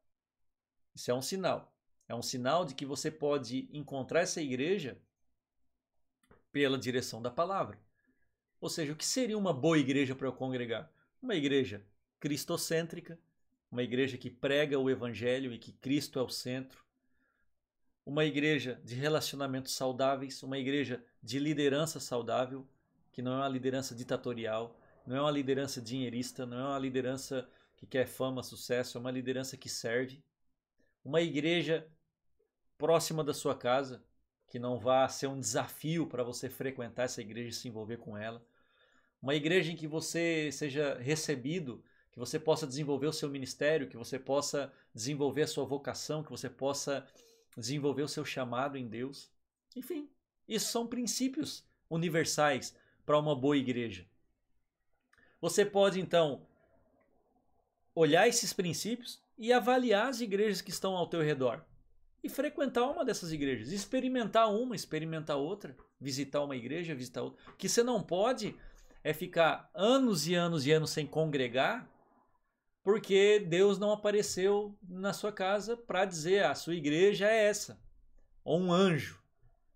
Isso é um sinal. É um sinal de que você pode encontrar essa igreja pela direção da palavra. Ou seja, o que seria uma boa igreja para eu congregar? Uma igreja cristocêntrica, uma igreja que prega o evangelho e que Cristo é o centro, uma igreja de relacionamentos saudáveis, uma igreja de liderança saudável, que não é uma liderança ditatorial, não é uma liderança dinheirista, não é uma liderança que quer fama, sucesso, é uma liderança que serve, uma igreja próxima da sua casa, que não vá ser um desafio para você frequentar essa igreja e se envolver com ela. Uma igreja em que você seja recebido, que você possa desenvolver o seu ministério, que você possa desenvolver a sua vocação, que você possa desenvolver o seu chamado em Deus. Enfim, isso são princípios universais para uma boa igreja. Você pode então olhar esses princípios e avaliar as igrejas que estão ao teu redor. E frequentar uma dessas igrejas, experimentar uma, experimentar outra, visitar uma igreja, visitar outra. O que você não pode é ficar anos e anos e anos sem congregar, porque Deus não apareceu na sua casa para dizer ah, a sua igreja é essa, ou um anjo.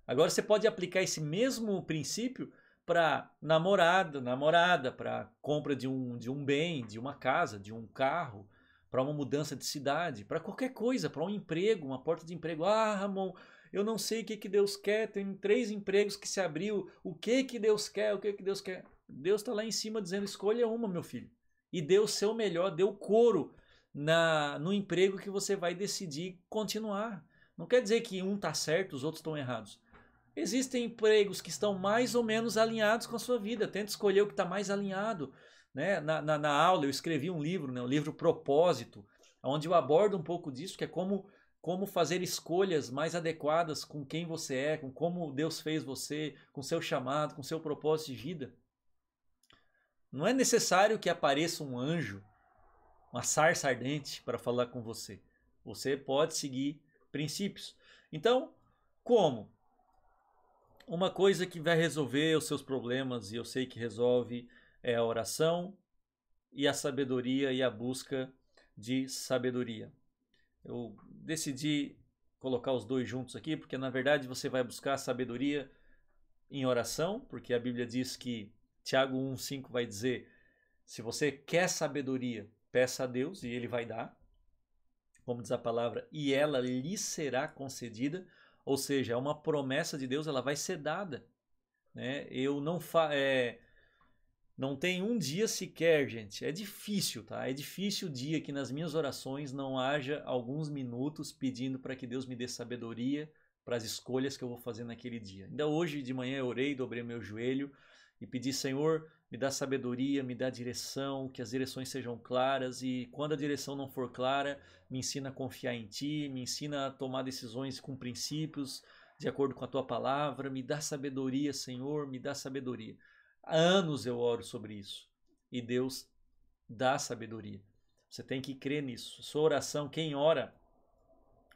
Agora você pode aplicar esse mesmo princípio para namorado, namorada, para compra de um, de um bem, de uma casa, de um carro, para uma mudança de cidade, para qualquer coisa, para um emprego, uma porta de emprego. Ah, Ramon, eu não sei o que, que Deus quer, tem três empregos que se abriu, o que que Deus quer, o que que Deus quer. Deus está lá em cima dizendo, escolha uma, meu filho. E dê o seu melhor, dê o couro na, no emprego que você vai decidir continuar. Não quer dizer que um está certo, os outros estão errados. Existem empregos que estão mais ou menos alinhados com a sua vida. Tenta escolher o que está mais alinhado. Né? Na, na, na, aula eu escrevi um livro, né? um livro Propósito, onde eu abordo um pouco disso, que é como, como fazer escolhas mais adequadas com quem você é, com como Deus fez você, com seu chamado, com seu propósito de vida. Não é necessário que apareça um anjo, uma sarça ardente para falar com você. Você pode seguir princípios. Então, como? Uma coisa que vai resolver os seus problemas, e eu sei que resolve, é a oração e a sabedoria e a busca de sabedoria. Eu decidi colocar os dois juntos aqui, porque na verdade você vai buscar sabedoria em oração, porque a Bíblia diz que Tiago 1:5 vai dizer: se você quer sabedoria, peça a Deus e ele vai dar. Como diz a palavra, e ela lhe será concedida, ou seja, é uma promessa de Deus, ela vai ser dada. Né? Eu não fa é, não tem um dia sequer, gente. É difícil, tá? É difícil o dia que nas minhas orações não haja alguns minutos pedindo para que Deus me dê sabedoria para as escolhas que eu vou fazer naquele dia. Ainda hoje de manhã eu orei, dobrei meu joelho e pedi, Senhor, me dá sabedoria, me dá direção, que as direções sejam claras e quando a direção não for clara, me ensina a confiar em ti, me ensina a tomar decisões com princípios, de acordo com a tua palavra, me dá sabedoria, Senhor, me dá sabedoria. Há anos eu oro sobre isso. E Deus dá sabedoria. Você tem que crer nisso. Sua oração, quem ora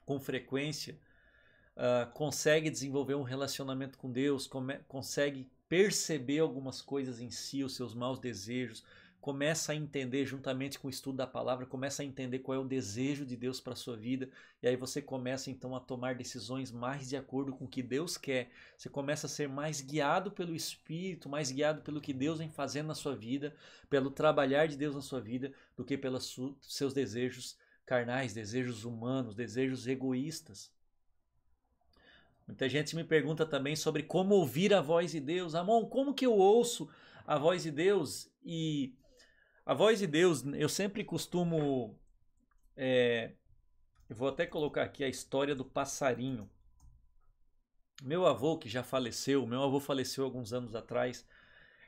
com frequência, uh, consegue desenvolver um relacionamento com Deus, come, consegue perceber algumas coisas em si, os seus maus desejos, começa a entender juntamente com o estudo da palavra, começa a entender qual é o desejo de Deus para sua vida, e aí você começa então a tomar decisões mais de acordo com o que Deus quer. Você começa a ser mais guiado pelo espírito, mais guiado pelo que Deus vem fazendo na sua vida, pelo trabalhar de Deus na sua vida, do que pelos seus desejos carnais, desejos humanos, desejos egoístas. Muita gente me pergunta também sobre como ouvir a voz de Deus. Amon, como que eu ouço a voz de Deus? E a voz de Deus, eu sempre costumo. É, eu vou até colocar aqui a história do passarinho. Meu avô, que já faleceu, meu avô faleceu alguns anos atrás.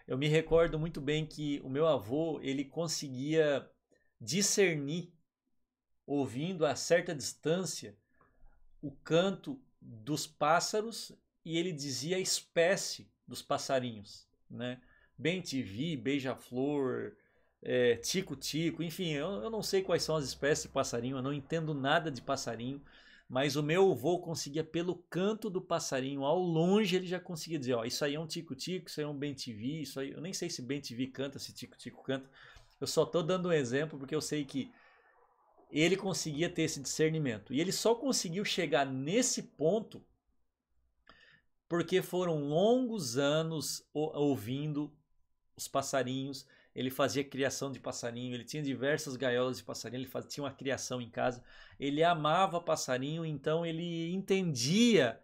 Eu me recordo muito bem que o meu avô, ele conseguia discernir, ouvindo a certa distância, o canto dos pássaros e ele dizia a espécie dos passarinhos, né? Bem-te-vi, beija-flor, tico-tico, é, enfim, eu, eu não sei quais são as espécies de passarinho, eu não entendo nada de passarinho, mas o meu avô conseguia pelo canto do passarinho, ao longe ele já conseguia dizer, ó, isso aí é um tico-tico, isso aí é um bentivi, isso aí, eu nem sei se bentivi canta, se tico-tico canta, eu só estou dando um exemplo porque eu sei que ele conseguia ter esse discernimento. E ele só conseguiu chegar nesse ponto porque foram longos anos ouvindo os passarinhos, ele fazia criação de passarinho, ele tinha diversas gaiolas de passarinho, ele fazia, tinha uma criação em casa. Ele amava passarinho, então ele entendia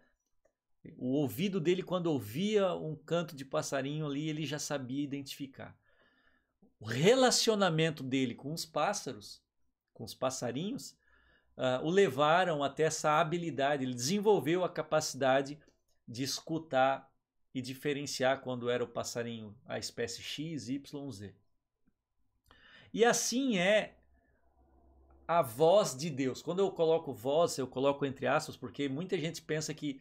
o ouvido dele quando ouvia um canto de passarinho ali, ele já sabia identificar. O relacionamento dele com os pássaros, com os passarinhos, uh, o levaram até essa habilidade. Ele desenvolveu a capacidade de escutar e diferenciar quando era o passarinho a espécie X, Y, Z. E assim é a voz de Deus. Quando eu coloco voz, eu coloco entre aspas, porque muita gente pensa que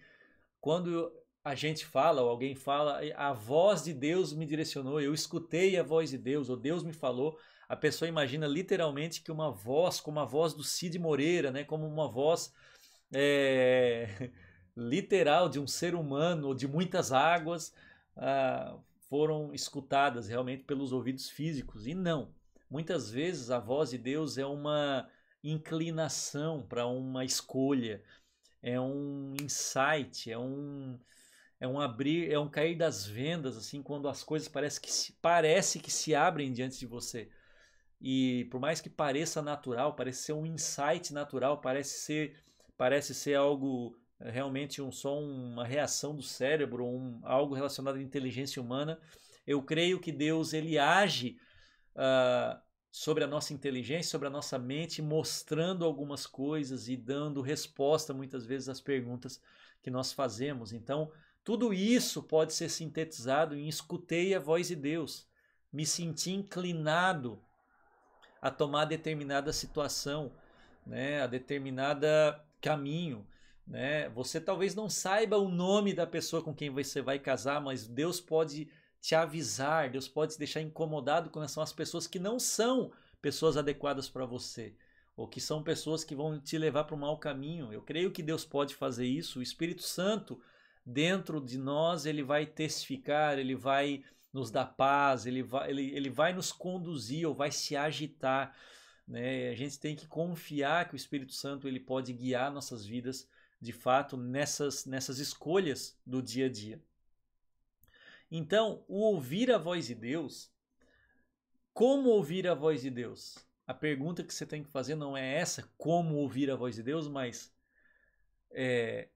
quando a gente fala ou alguém fala, a voz de Deus me direcionou, eu escutei a voz de Deus, ou Deus me falou. A pessoa imagina literalmente que uma voz, como a voz do Cid Moreira, né, como uma voz é, literal de um ser humano, ou de muitas águas, uh, foram escutadas realmente pelos ouvidos físicos. E não. Muitas vezes a voz de Deus é uma inclinação para uma escolha, é um insight, é um é um abrir, é um cair das vendas assim quando as coisas parece que se, parece que se abrem diante de você. E por mais que pareça natural, parece ser um insight natural, parece ser parece ser algo é realmente um só uma reação do cérebro, um, algo relacionado à inteligência humana. Eu creio que Deus ele age uh, sobre a nossa inteligência, sobre a nossa mente, mostrando algumas coisas e dando resposta muitas vezes às perguntas que nós fazemos. Então, tudo isso pode ser sintetizado em escutei a voz de Deus, me senti inclinado a tomar determinada situação, né, a determinada caminho, né? Você talvez não saiba o nome da pessoa com quem você vai casar, mas Deus pode te avisar, Deus pode te deixar incomodado quando são as pessoas que não são pessoas adequadas para você, ou que são pessoas que vão te levar para o mau caminho. Eu creio que Deus pode fazer isso. O Espírito Santo, dentro de nós, ele vai testificar, ele vai nos dar paz, ele vai, ele, ele vai nos conduzir ou vai se agitar. Né? A gente tem que confiar que o Espírito Santo ele pode guiar nossas vidas de fato nessas, nessas escolhas do dia a dia. Então, o ouvir a voz de Deus, como ouvir a voz de Deus? A pergunta que você tem que fazer não é essa, como ouvir a voz de Deus, mas é,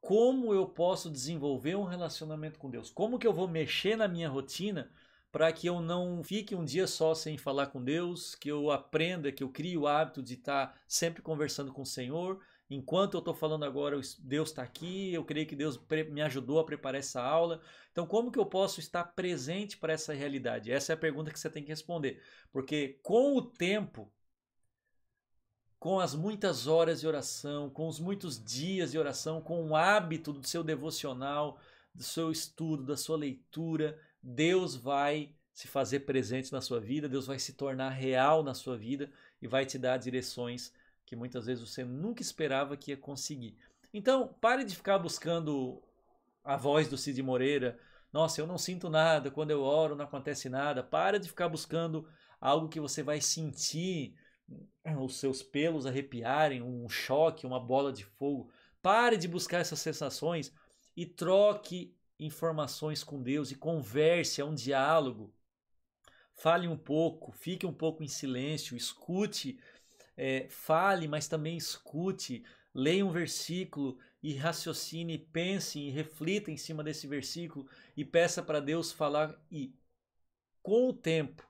como eu posso desenvolver um relacionamento com Deus? Como que eu vou mexer na minha rotina para que eu não fique um dia só sem falar com Deus, que eu aprenda, que eu crie o hábito de estar sempre conversando com o Senhor Enquanto eu estou falando agora, Deus está aqui, eu creio que Deus me ajudou a preparar essa aula. Então, como que eu posso estar presente para essa realidade? Essa é a pergunta que você tem que responder. Porque com o tempo, com as muitas horas de oração, com os muitos dias de oração, com o hábito do seu devocional, do seu estudo, da sua leitura, Deus vai se fazer presente na sua vida, Deus vai se tornar real na sua vida e vai te dar direções que muitas vezes você nunca esperava que ia conseguir. Então, pare de ficar buscando a voz do Cid Moreira. Nossa, eu não sinto nada, quando eu oro não acontece nada. Para de ficar buscando algo que você vai sentir os seus pelos arrepiarem, um choque, uma bola de fogo. Pare de buscar essas sensações e troque informações com Deus e converse, é um diálogo. Fale um pouco, fique um pouco em silêncio, escute é, fale, mas também escute, leia um versículo e raciocine, pense e reflita em cima desse versículo e peça para Deus falar e com o tempo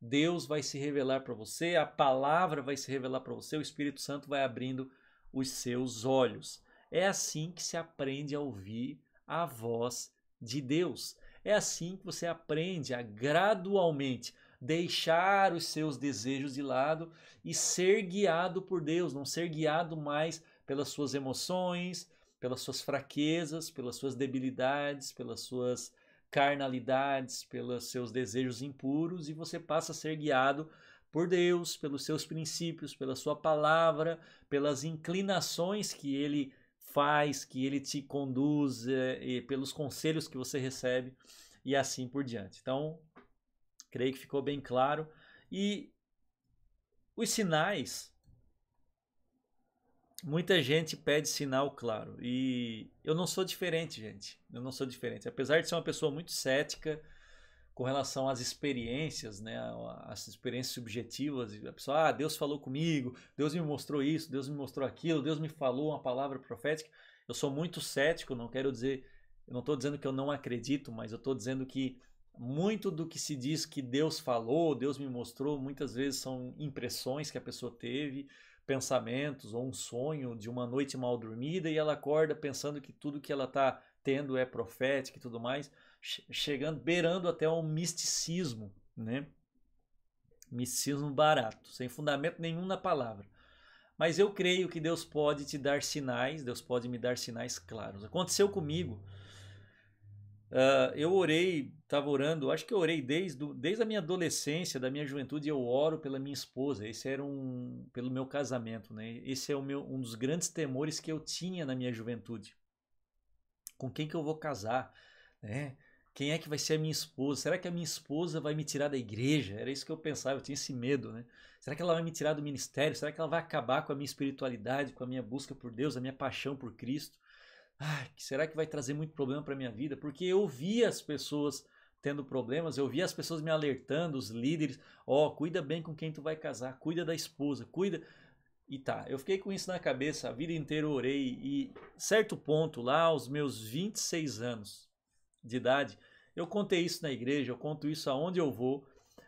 Deus vai se revelar para você, a palavra vai se revelar para você, o Espírito Santo vai abrindo os seus olhos. É assim que se aprende a ouvir a voz de Deus. É assim que você aprende a gradualmente deixar os seus desejos de lado e ser guiado por Deus, não ser guiado mais pelas suas emoções, pelas suas fraquezas, pelas suas debilidades, pelas suas carnalidades, pelos seus desejos impuros e você passa a ser guiado por Deus, pelos seus princípios, pela sua palavra, pelas inclinações que ele faz, que ele te conduz, eh, pelos conselhos que você recebe e assim por diante. Então, Creio que ficou bem claro. E os sinais. Muita gente pede sinal claro. E eu não sou diferente, gente. Eu não sou diferente. Apesar de ser uma pessoa muito cética com relação às experiências, né, as experiências subjetivas, a pessoa, ah, Deus falou comigo, Deus me mostrou isso, Deus me mostrou aquilo, Deus me falou uma palavra profética. Eu sou muito cético, não quero dizer, eu não estou dizendo que eu não acredito, mas eu estou dizendo que muito do que se diz que Deus falou, Deus me mostrou, muitas vezes são impressões que a pessoa teve, pensamentos ou um sonho de uma noite mal dormida e ela acorda pensando que tudo que ela está tendo é profético e tudo mais, chegando, beirando até um misticismo, né? Misticismo barato, sem fundamento nenhum na palavra. Mas eu creio que Deus pode te dar sinais, Deus pode me dar sinais claros. Aconteceu comigo. Uh, eu orei, estava orando, acho que eu orei desde, desde a minha adolescência, da minha juventude, eu oro pela minha esposa. Esse era um. pelo meu casamento, né? Esse é o meu, um dos grandes temores que eu tinha na minha juventude. Com quem que eu vou casar? Né? Quem é que vai ser a minha esposa? Será que a minha esposa vai me tirar da igreja? Era isso que eu pensava, eu tinha esse medo, né? Será que ela vai me tirar do ministério? Será que ela vai acabar com a minha espiritualidade, com a minha busca por Deus, a minha paixão por Cristo? Ai, será que vai trazer muito problema para minha vida? Porque eu vi as pessoas tendo problemas, eu vi as pessoas me alertando, os líderes, ó, oh, cuida bem com quem tu vai casar, cuida da esposa, cuida. E tá, eu fiquei com isso na cabeça a vida inteira, orei e certo ponto lá aos meus 26 anos de idade, eu contei isso na igreja, eu conto isso aonde eu vou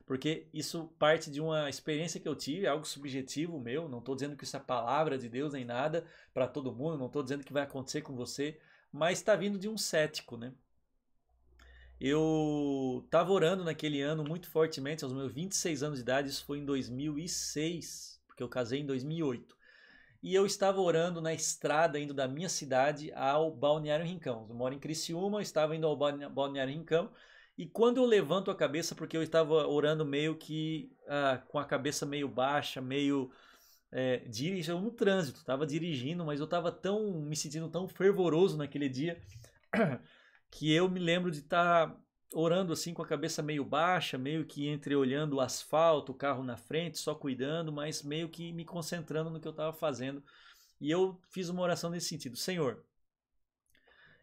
porque isso parte de uma experiência que eu tive, algo subjetivo meu. Não estou dizendo que isso é palavra de Deus nem nada para todo mundo, não estou dizendo que vai acontecer com você, mas está vindo de um cético, né? Eu estava orando naquele ano muito fortemente, aos meus 26 anos de idade, isso foi em 2006, porque eu casei em 2008 e eu estava orando na estrada indo da minha cidade ao Balneário Rincão. Eu moro em Criciúma, estava indo ao Balneário Rincão e quando eu levanto a cabeça, porque eu estava orando meio que ah, com a cabeça meio baixa, meio é, dirigindo no trânsito, estava dirigindo, mas eu estava tão me sentindo tão fervoroso naquele dia que eu me lembro de estar tá orando assim com a cabeça meio baixa, meio que olhando o asfalto, o carro na frente, só cuidando, mas meio que me concentrando no que eu estava fazendo. E eu fiz uma oração nesse sentido: Senhor,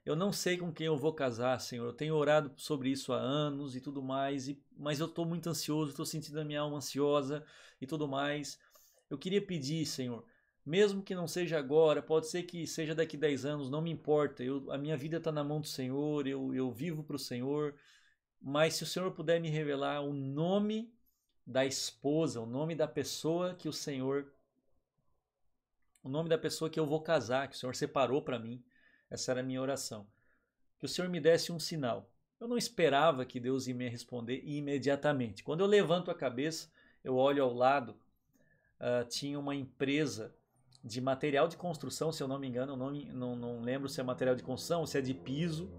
eu não sei com quem eu vou casar, Senhor. Eu tenho orado sobre isso há anos e tudo mais, e, mas eu estou muito ansioso, estou sentindo a minha alma ansiosa e tudo mais. Eu queria pedir, Senhor, mesmo que não seja agora, pode ser que seja daqui 10 anos, não me importa. Eu, a minha vida está na mão do Senhor, eu, eu vivo para o Senhor. Mas se o Senhor puder me revelar o nome da esposa, o nome da pessoa que o Senhor. O nome da pessoa que eu vou casar, que o Senhor separou para mim. Essa era a minha oração. Que o Senhor me desse um sinal. Eu não esperava que Deus ia me responder imediatamente. Quando eu levanto a cabeça, eu olho ao lado, uh, tinha uma empresa de material de construção, se eu não me engano, eu não, não, não lembro se é material de construção ou se é de piso,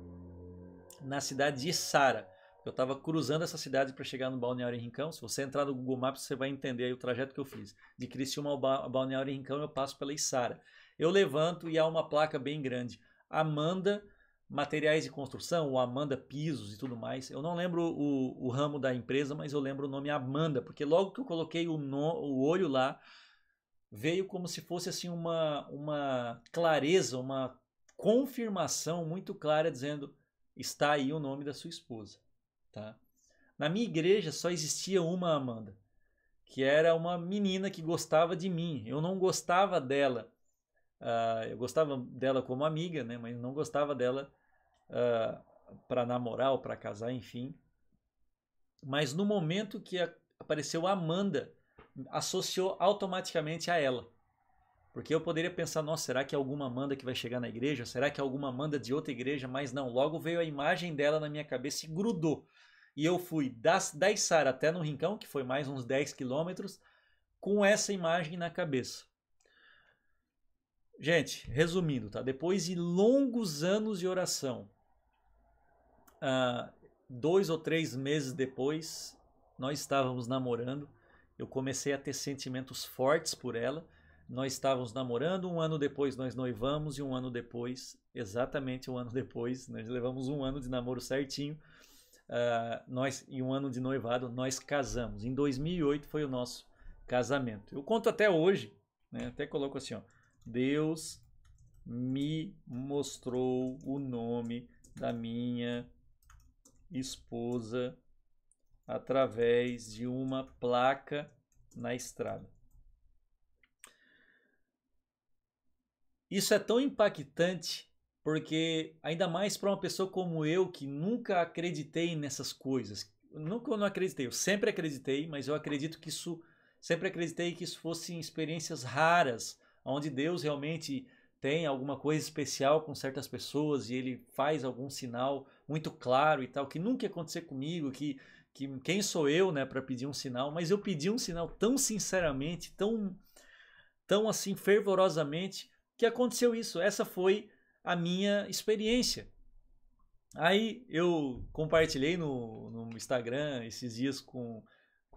na cidade de Sara. Eu estava cruzando essa cidade para chegar no Balneário Rincão. Se você entrar no Google Maps, você vai entender o trajeto que eu fiz. De Criciúma ao ba Balneário Rincão, eu passo pela Isara. Eu levanto e há uma placa bem grande. Amanda Materiais de Construção, ou Amanda Pisos e tudo mais. Eu não lembro o, o ramo da empresa, mas eu lembro o nome Amanda, porque logo que eu coloquei o, no, o olho lá, veio como se fosse assim uma, uma clareza, uma confirmação muito clara dizendo está aí o nome da sua esposa, tá? Na minha igreja só existia uma Amanda, que era uma menina que gostava de mim. Eu não gostava dela, Uh, eu gostava dela como amiga, né? Mas não gostava dela uh, ah, para namorar ou para casar, enfim. Mas no momento que apareceu a Amanda, associou automaticamente a ela. Porque eu poderia pensar, nossa, será que é alguma Amanda que vai chegar na igreja? Será que é alguma Amanda de outra igreja? Mas não, logo veio a imagem dela na minha cabeça e grudou. E eu fui da, da Isara até no Rincão, que foi mais uns 10 quilômetros, com essa imagem na cabeça. Gente, resumindo, tá? Depois de longos anos de oração, uh, dois ou três meses depois, nós estávamos namorando. Eu comecei a ter sentimentos fortes por ela. Nós estávamos namorando, um ano depois nós noivamos e um ano depois, exatamente um ano depois, nós levamos um ano de namoro certinho. Uh, nós e um ano de noivado nós casamos. Em 2008 foi o nosso casamento. Eu conto até hoje, né? Até coloco assim, ó. Deus me mostrou o nome da minha esposa através de uma placa na estrada. Isso é tão impactante porque ainda mais para uma pessoa como eu que nunca acreditei nessas coisas. Nunca eu não acreditei, eu sempre acreditei, mas eu acredito que isso sempre acreditei que isso fossem experiências raras onde Deus realmente tem alguma coisa especial com certas pessoas e ele faz algum sinal muito claro e tal, que nunca ia acontecer comigo, que, que quem sou eu, né, para pedir um sinal, mas eu pedi um sinal tão sinceramente, tão tão assim fervorosamente que aconteceu isso. Essa foi a minha experiência. Aí eu compartilhei no, no Instagram esses dias com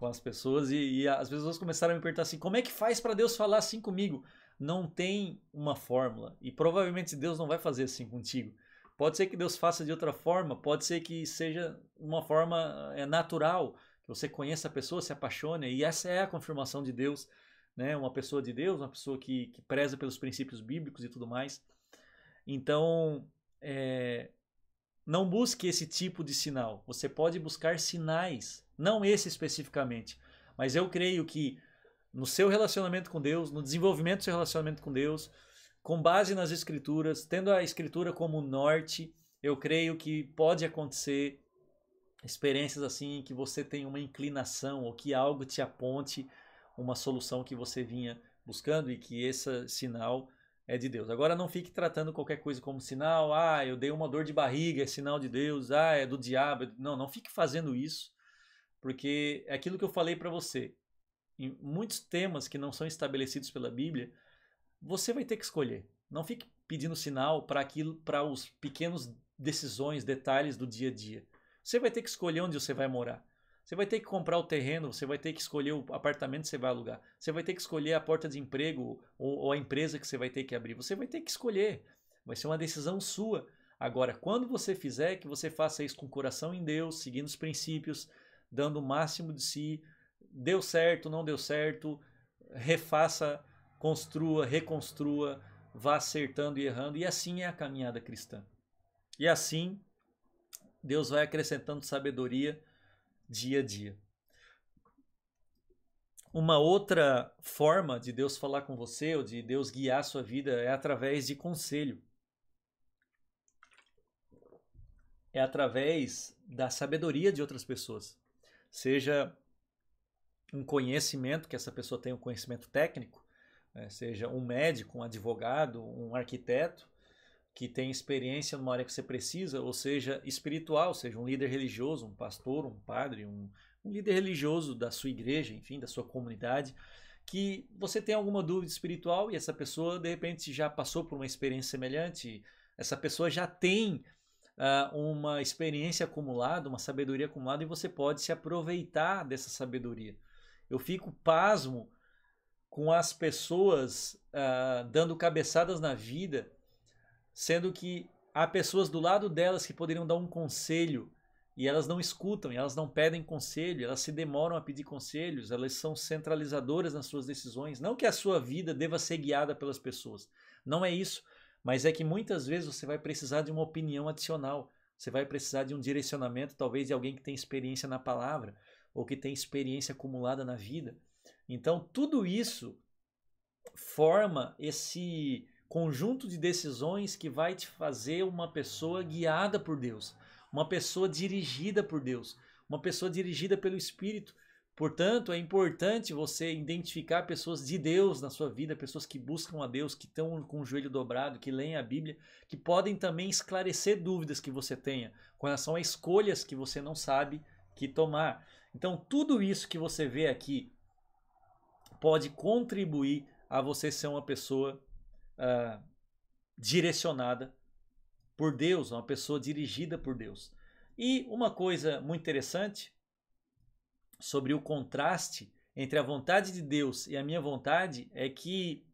com as pessoas e, e as pessoas começaram a me perguntar assim: como é que faz para Deus falar assim comigo? Não tem uma fórmula e provavelmente Deus não vai fazer assim contigo. Pode ser que Deus faça de outra forma, pode ser que seja uma forma é, natural, que você conheça a pessoa, se apaixone, e essa é a confirmação de Deus, né? Uma pessoa de Deus, uma pessoa que, que preza pelos princípios bíblicos e tudo mais. Então, é, não busque esse tipo de sinal. Você pode buscar sinais não esse especificamente, mas eu creio que no seu relacionamento com Deus, no desenvolvimento do seu relacionamento com Deus, com base nas escrituras, tendo a escritura como norte, eu creio que pode acontecer experiências assim que você tem uma inclinação ou que algo te aponte uma solução que você vinha buscando e que esse sinal é de Deus. Agora não fique tratando qualquer coisa como sinal, ah, eu dei uma dor de barriga, é sinal de Deus, ah, é do diabo. Não, não fique fazendo isso. Porque é aquilo que eu falei para você. Em muitos temas que não são estabelecidos pela Bíblia, você vai ter que escolher. Não fique pedindo sinal para aquilo, para os pequenos decisões, detalhes do dia a dia. Você vai ter que escolher onde você vai morar. Você vai ter que comprar o terreno, você vai ter que escolher o apartamento que você vai alugar. Você vai ter que escolher a porta de emprego ou, ou a empresa que você vai ter que abrir. Você vai ter que escolher. Vai ser uma decisão sua. Agora, quando você fizer, que você faça isso com o coração em Deus, seguindo os princípios, dando o máximo de si. Deu certo, não deu certo, refaça, construa, reconstrua, vá acertando e errando. E assim é a caminhada cristã. E assim Deus vai acrescentando sabedoria dia a dia. Uma outra forma de Deus falar com você ou de Deus guiar a sua vida é através de conselho. É através da sabedoria de outras pessoas seja um conhecimento, que essa pessoa tenha um conhecimento técnico, né? seja um médico, um advogado, um arquiteto, que tem experiência numa área que você precisa, ou seja, espiritual, seja um líder religioso, um pastor, um padre, um, um líder religioso da sua igreja, enfim, da sua comunidade, que você tem alguma dúvida espiritual e essa pessoa de repente já passou por uma experiência semelhante, essa pessoa já tem uh, uma experiência acumulada, uma sabedoria acumulada e você pode se aproveitar dessa sabedoria. Eu fico pasmo com as pessoas uh, dando cabeçadas na vida, sendo que há pessoas do lado delas que poderiam dar um conselho e elas não escutam, elas não pedem conselho, elas se demoram a pedir conselhos, elas são centralizadoras nas suas decisões. Não que a sua vida deva ser guiada pelas pessoas, não é isso. Mas é que muitas vezes você vai precisar de uma opinião adicional. Você vai precisar de um direcionamento, talvez de alguém que tem experiência na palavra ou que tem experiência acumulada na vida. Então, tudo isso forma esse conjunto de decisões que vai te fazer uma pessoa guiada por Deus, uma pessoa dirigida por Deus, uma pessoa dirigida pelo Espírito Portanto, é importante você identificar pessoas de Deus na sua vida, pessoas que buscam a Deus, que estão com o joelho dobrado, que leem a Bíblia, que podem também esclarecer dúvidas que você tenha com relação a escolhas que você não sabe que tomar. Então, tudo isso que você vê aqui pode contribuir a você ser uma pessoa uh, direcionada por Deus, uma pessoa dirigida por Deus. E uma coisa muito interessante sobre o contraste entre a vontade de Deus e a minha vontade é que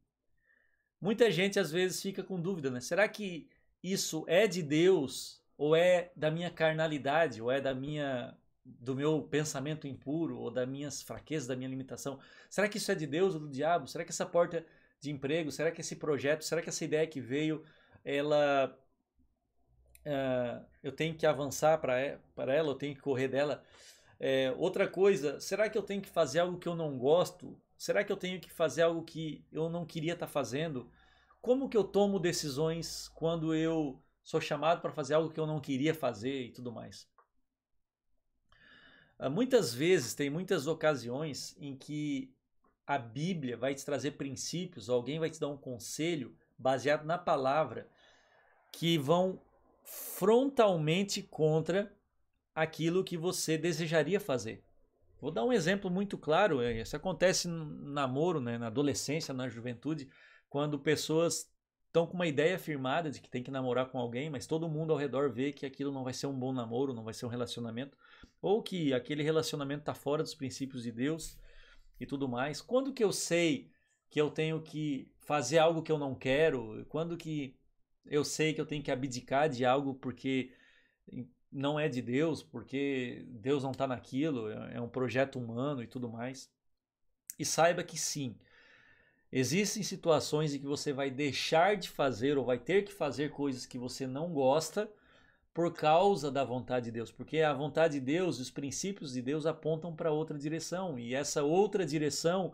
muita gente às vezes fica com dúvida, né? Será que isso é de Deus ou é da minha carnalidade, ou é da minha do meu pensamento impuro, ou das minhas fraquezas, da minha limitação? Será que isso é de Deus ou do diabo? Será que essa porta de emprego, será que esse projeto, será que essa ideia que veio, ela uh, eu tenho que avançar para ela, eu tenho que correr dela? É, outra coisa, será que eu tenho que fazer algo que eu não gosto? Será que eu tenho que fazer algo que eu não queria estar tá fazendo? Como que eu tomo decisões quando eu sou chamado para fazer algo que eu não queria fazer e tudo mais? Ah, muitas vezes, tem muitas ocasiões em que a Bíblia vai te trazer princípios, alguém vai te dar um conselho baseado na palavra que vão frontalmente contra aquilo que você desejaria fazer. Vou dar um exemplo muito claro, é, isso acontece no namoro, né, na adolescência, na juventude, quando pessoas estão com uma ideia firmada de que tem que namorar com alguém, mas todo mundo ao redor vê que aquilo não vai ser um bom namoro, não vai ser um relacionamento, ou que aquele relacionamento está fora dos princípios de Deus e tudo mais. Quando que eu sei que eu tenho que fazer algo que eu não quero? Quando que eu sei que eu tenho que abdicar de algo porque não é de Deus, porque Deus não está naquilo, é, é um projeto humano e tudo mais. E saiba que sim, existem situações em que você vai deixar de fazer ou vai ter que fazer coisas que você não gosta por causa da vontade de Deus, porque a vontade de Deus, os princípios de Deus apontam para outra direção e essa outra direção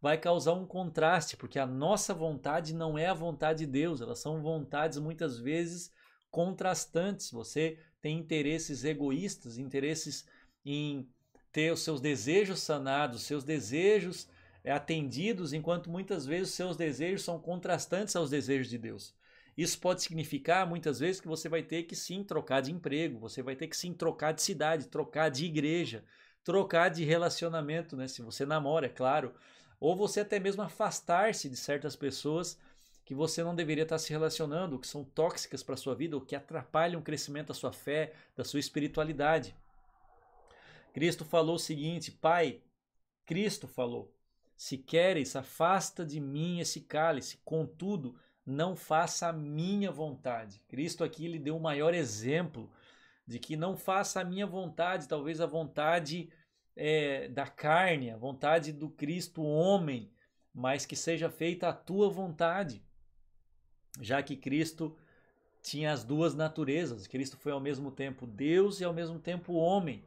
vai causar um contraste, porque a nossa vontade não é a vontade de Deus, elas são vontades muitas vezes contrastantes. Você tem interesses egoístas, interesses em ter os seus desejos sanados, seus desejos eh, atendidos, enquanto muitas vezes os seus desejos são contrastantes aos desejos de Deus. Isso pode significar muitas vezes que você vai ter que sim trocar de emprego, você vai ter que sim trocar de cidade, trocar de igreja, trocar de relacionamento, né? Se você namora, é claro, ou você até mesmo afastar-se de certas pessoas que você não deveria estar se relacionando, que são tóxicas para a sua vida, ou que atrapalham o crescimento da sua fé, da sua espiritualidade. Cristo falou o seguinte: Pai, Cristo falou: Se queres, afasta de mim esse cálice, contudo, não faça a minha vontade. Cristo aqui lhe deu o maior exemplo de que não faça a minha vontade, talvez a vontade é, da carne, a vontade do Cristo homem, mas que seja feita a tua vontade já que Cristo tinha as duas naturezas. Cristo foi ao mesmo tempo Deus e ao mesmo tempo homem.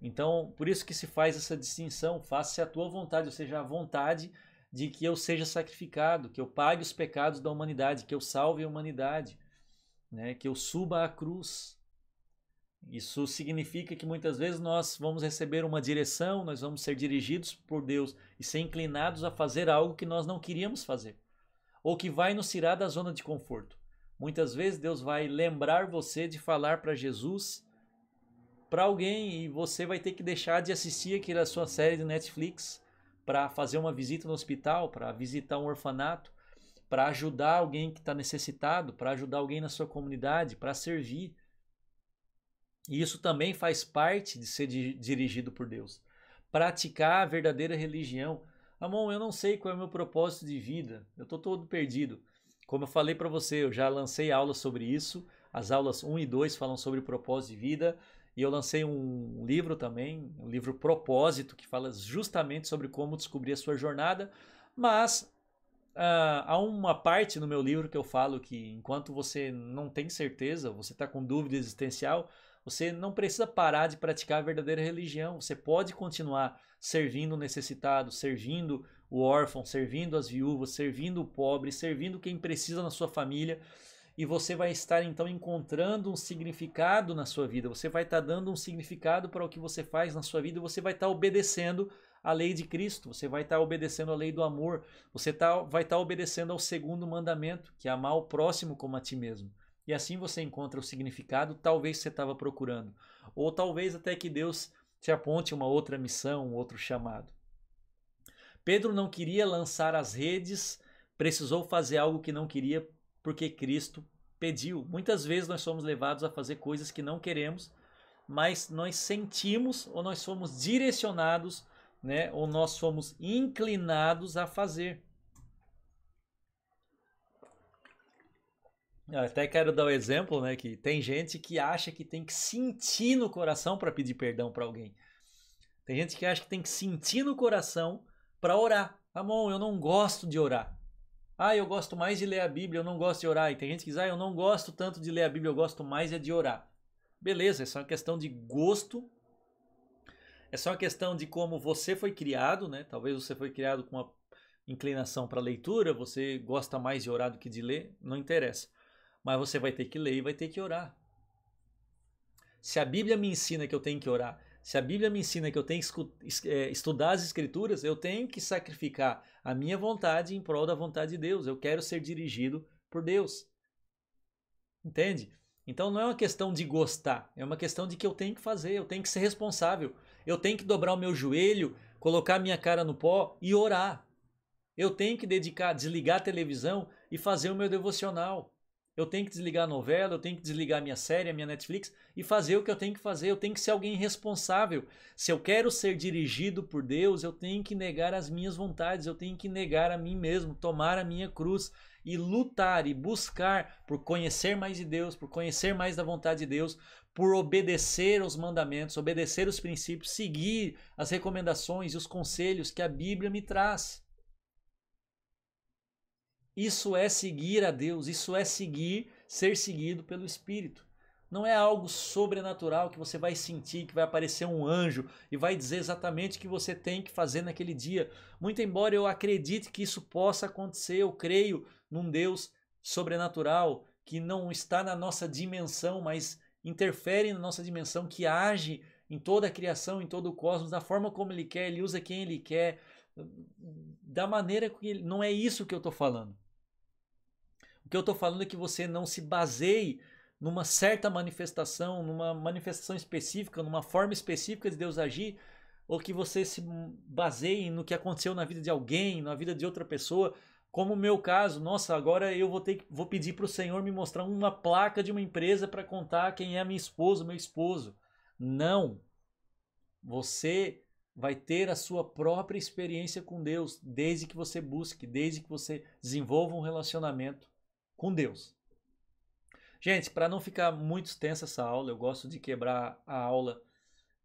Então, por isso que se faz essa distinção, faça-se a tua vontade, ou seja, a vontade de que eu seja sacrificado, que eu pague os pecados da humanidade, que eu salve a humanidade, né? que eu suba à cruz. Isso significa que muitas vezes nós vamos receber uma direção, nós vamos ser dirigidos por Deus e ser inclinados a fazer algo que nós não queríamos fazer ou que vai nos tirar da zona de conforto. Muitas vezes Deus vai lembrar você de falar para Jesus, para alguém, e você vai ter que deixar de assistir aquela sua série de Netflix para fazer uma visita no hospital, para visitar um orfanato, para ajudar alguém que está necessitado, para ajudar alguém na sua comunidade, para servir. E isso também faz parte de ser dirigido por Deus. Praticar a verdadeira religião Amon, eu não sei qual é o meu propósito de vida, eu estou todo perdido. Como eu falei para você, eu já lancei aulas sobre isso. As aulas 1 e 2 falam sobre propósito de vida. E eu lancei um livro também, um livro Propósito, que fala justamente sobre como descobrir a sua jornada. Mas uh, há uma parte no meu livro que eu falo que enquanto você não tem certeza, você está com dúvida existencial, você não precisa parar de praticar a verdadeira religião. Você pode continuar servindo o necessitado, servindo o órfão, servindo as viúvas, servindo o pobre, servindo quem precisa na sua família. E você vai estar então encontrando um significado na sua vida, você vai estar dando um significado para o que você faz na sua vida, você vai estar obedecendo a lei de Cristo, você vai estar obedecendo a lei do amor, você tá, vai estar obedecendo ao segundo mandamento, que é amar o próximo como a ti mesmo. E assim você encontra o significado talvez você estava procurando. Ou talvez até que Deus te aponte uma outra missão, um outro chamado. Pedro não queria lançar as redes, precisou fazer algo que não queria porque Cristo pediu. Muitas vezes nós somos levados a fazer coisas que não queremos, mas nós sentimos ou nós somos direcionados, né, ou nós somos inclinados a fazer. Eu até quero dar o um exemplo, né, que tem gente que acha que tem que sentir no coração para pedir perdão para alguém. Tem gente que acha que tem que sentir no coração para orar. Amor, ah, eu não gosto de orar. Ah, eu gosto mais de ler a Bíblia, eu não gosto de orar. E tem gente que diz, ah, eu não gosto tanto de ler a Bíblia, eu gosto mais é de orar. Beleza, é só uma questão de gosto. É só uma questão de como você foi criado, né? Talvez você foi criado com uma inclinação para leitura, você gosta mais de orar do que de ler, não interessa. Mas você vai ter que ler e vai ter que orar. Se a Bíblia me ensina que eu tenho que orar, se a Bíblia me ensina que eu tenho que eh, estudar as Escrituras, eu tenho que sacrificar a minha vontade em prol da vontade de Deus. Eu quero ser dirigido por Deus. Entende? Então não é uma questão de gostar, é uma questão de que eu tenho que fazer, eu tenho que ser responsável. Eu tenho que dobrar o meu joelho, colocar a minha cara no pó e orar. Eu tenho que dedicar, desligar a televisão e fazer o meu devocional eu tenho que desligar a novela, eu tenho que desligar a minha série, a minha Netflix e fazer o que eu tenho que fazer. Eu tenho que ser alguém responsável. Se eu quero ser dirigido por Deus, eu tenho que negar as minhas vontades, eu tenho que negar a mim mesmo, tomar a minha cruz e lutar e buscar por conhecer mais de Deus, por conhecer mais da vontade de Deus, por obedecer aos mandamentos, obedecer os princípios, seguir as recomendações e os conselhos que a Bíblia me traz. Isso é seguir a Deus, isso é seguir, ser seguido pelo Espírito. Não é algo sobrenatural que você vai sentir, que vai aparecer um anjo e vai dizer exatamente o que você tem que fazer naquele dia. Muito embora eu acredite que isso possa acontecer, eu creio num Deus sobrenatural que não está na nossa dimensão, mas interfere na nossa dimensão, que age em toda a criação, em todo o cosmos, da forma como ele quer, ele usa quem ele quer, da maneira que ele... não é isso que eu estou falando. O que eu estou falando é que você não se baseie numa certa manifestação, numa manifestação específica, numa forma específica de Deus agir, ou que você se baseie no que aconteceu na vida de alguém, na vida de outra pessoa. Como o meu caso, nossa, agora eu vou ter vou pedir para o Senhor me mostrar uma placa de uma empresa para contar quem é minha esposa, meu esposo. Não. Você vai ter a sua própria experiência com Deus, desde que você busque, desde que você desenvolva um relacionamento com Deus. Gente, para não ficar muito extensa essa aula, eu gosto de quebrar a aula,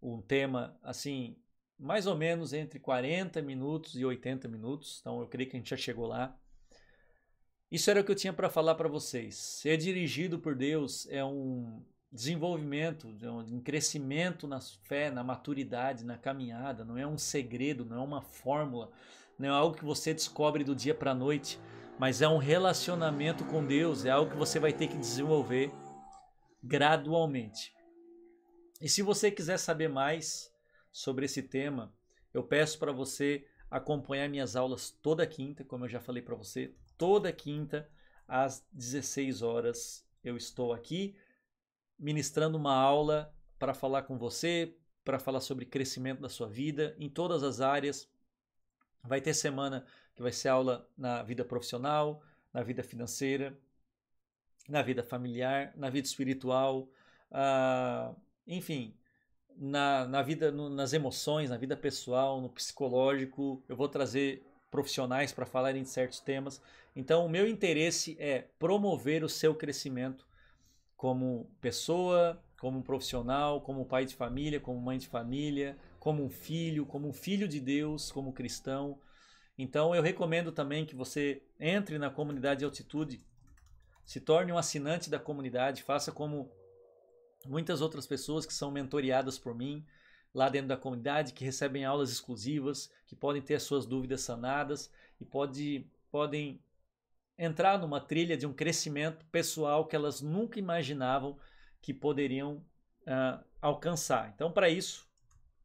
um tema assim, mais ou menos entre 40 minutos e 80 minutos. Então eu creio que a gente já chegou lá. Isso era o que eu tinha para falar para vocês. Ser dirigido por Deus é um desenvolvimento, é um crescimento na fé, na maturidade, na caminhada. Não é um segredo, não é uma fórmula, não é algo que você descobre do dia para a noite mas é um relacionamento com Deus, é algo que você vai ter que desenvolver gradualmente. E se você quiser saber mais sobre esse tema, eu peço para você acompanhar minhas aulas toda quinta, como eu já falei para você, toda quinta às 16 horas eu estou aqui ministrando uma aula para falar com você, para falar sobre crescimento da sua vida em todas as áreas. Vai ter semana que vai ser aula na vida profissional, na vida financeira, na vida familiar, na vida espiritual, uh, enfim, na, na vida, no, nas emoções, na vida pessoal, no psicológico. Eu vou trazer profissionais para falarem de certos temas. Então, o meu interesse é promover o seu crescimento como pessoa, como profissional, como pai de família, como mãe de família, como um filho, como um filho de Deus, como cristão. Então eu recomendo também que você entre na comunidade de altitude, se torne um assinante da comunidade, faça como muitas outras pessoas que são mentoriadas por mim lá dentro da comunidade, que recebem aulas exclusivas, que podem ter as suas dúvidas sanadas e pode, podem entrar numa trilha de um crescimento pessoal que elas nunca imaginavam que poderiam uh, alcançar. Então, para isso,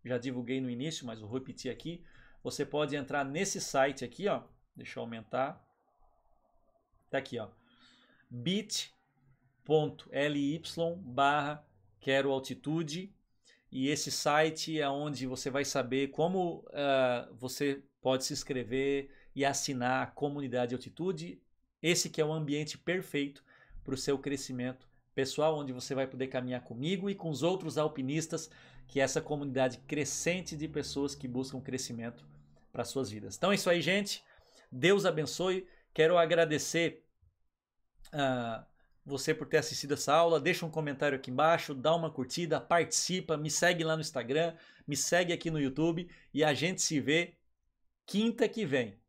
já divulguei no início, mas vou repetir aqui você pode entrar nesse site aqui, ó. Deixa eu aumentar. Tá aqui, ó. bit.ly barra quero altitude. E esse site é onde você vai saber como uh, você pode se inscrever e assinar a comunidade altitude. Esse que é o ambiente perfeito para o seu crescimento pessoal, onde você vai poder caminhar comigo e com os outros alpinistas que é essa comunidade crescente de pessoas que buscam crescimento para suas vidas. Então é isso aí, gente. Deus abençoe. Quero agradecer ah, você por ter assistido essa aula. Deixa um comentário aqui embaixo, dá uma curtida, participa, me segue lá no Instagram, me segue aqui no YouTube e a gente se vê quinta que vem.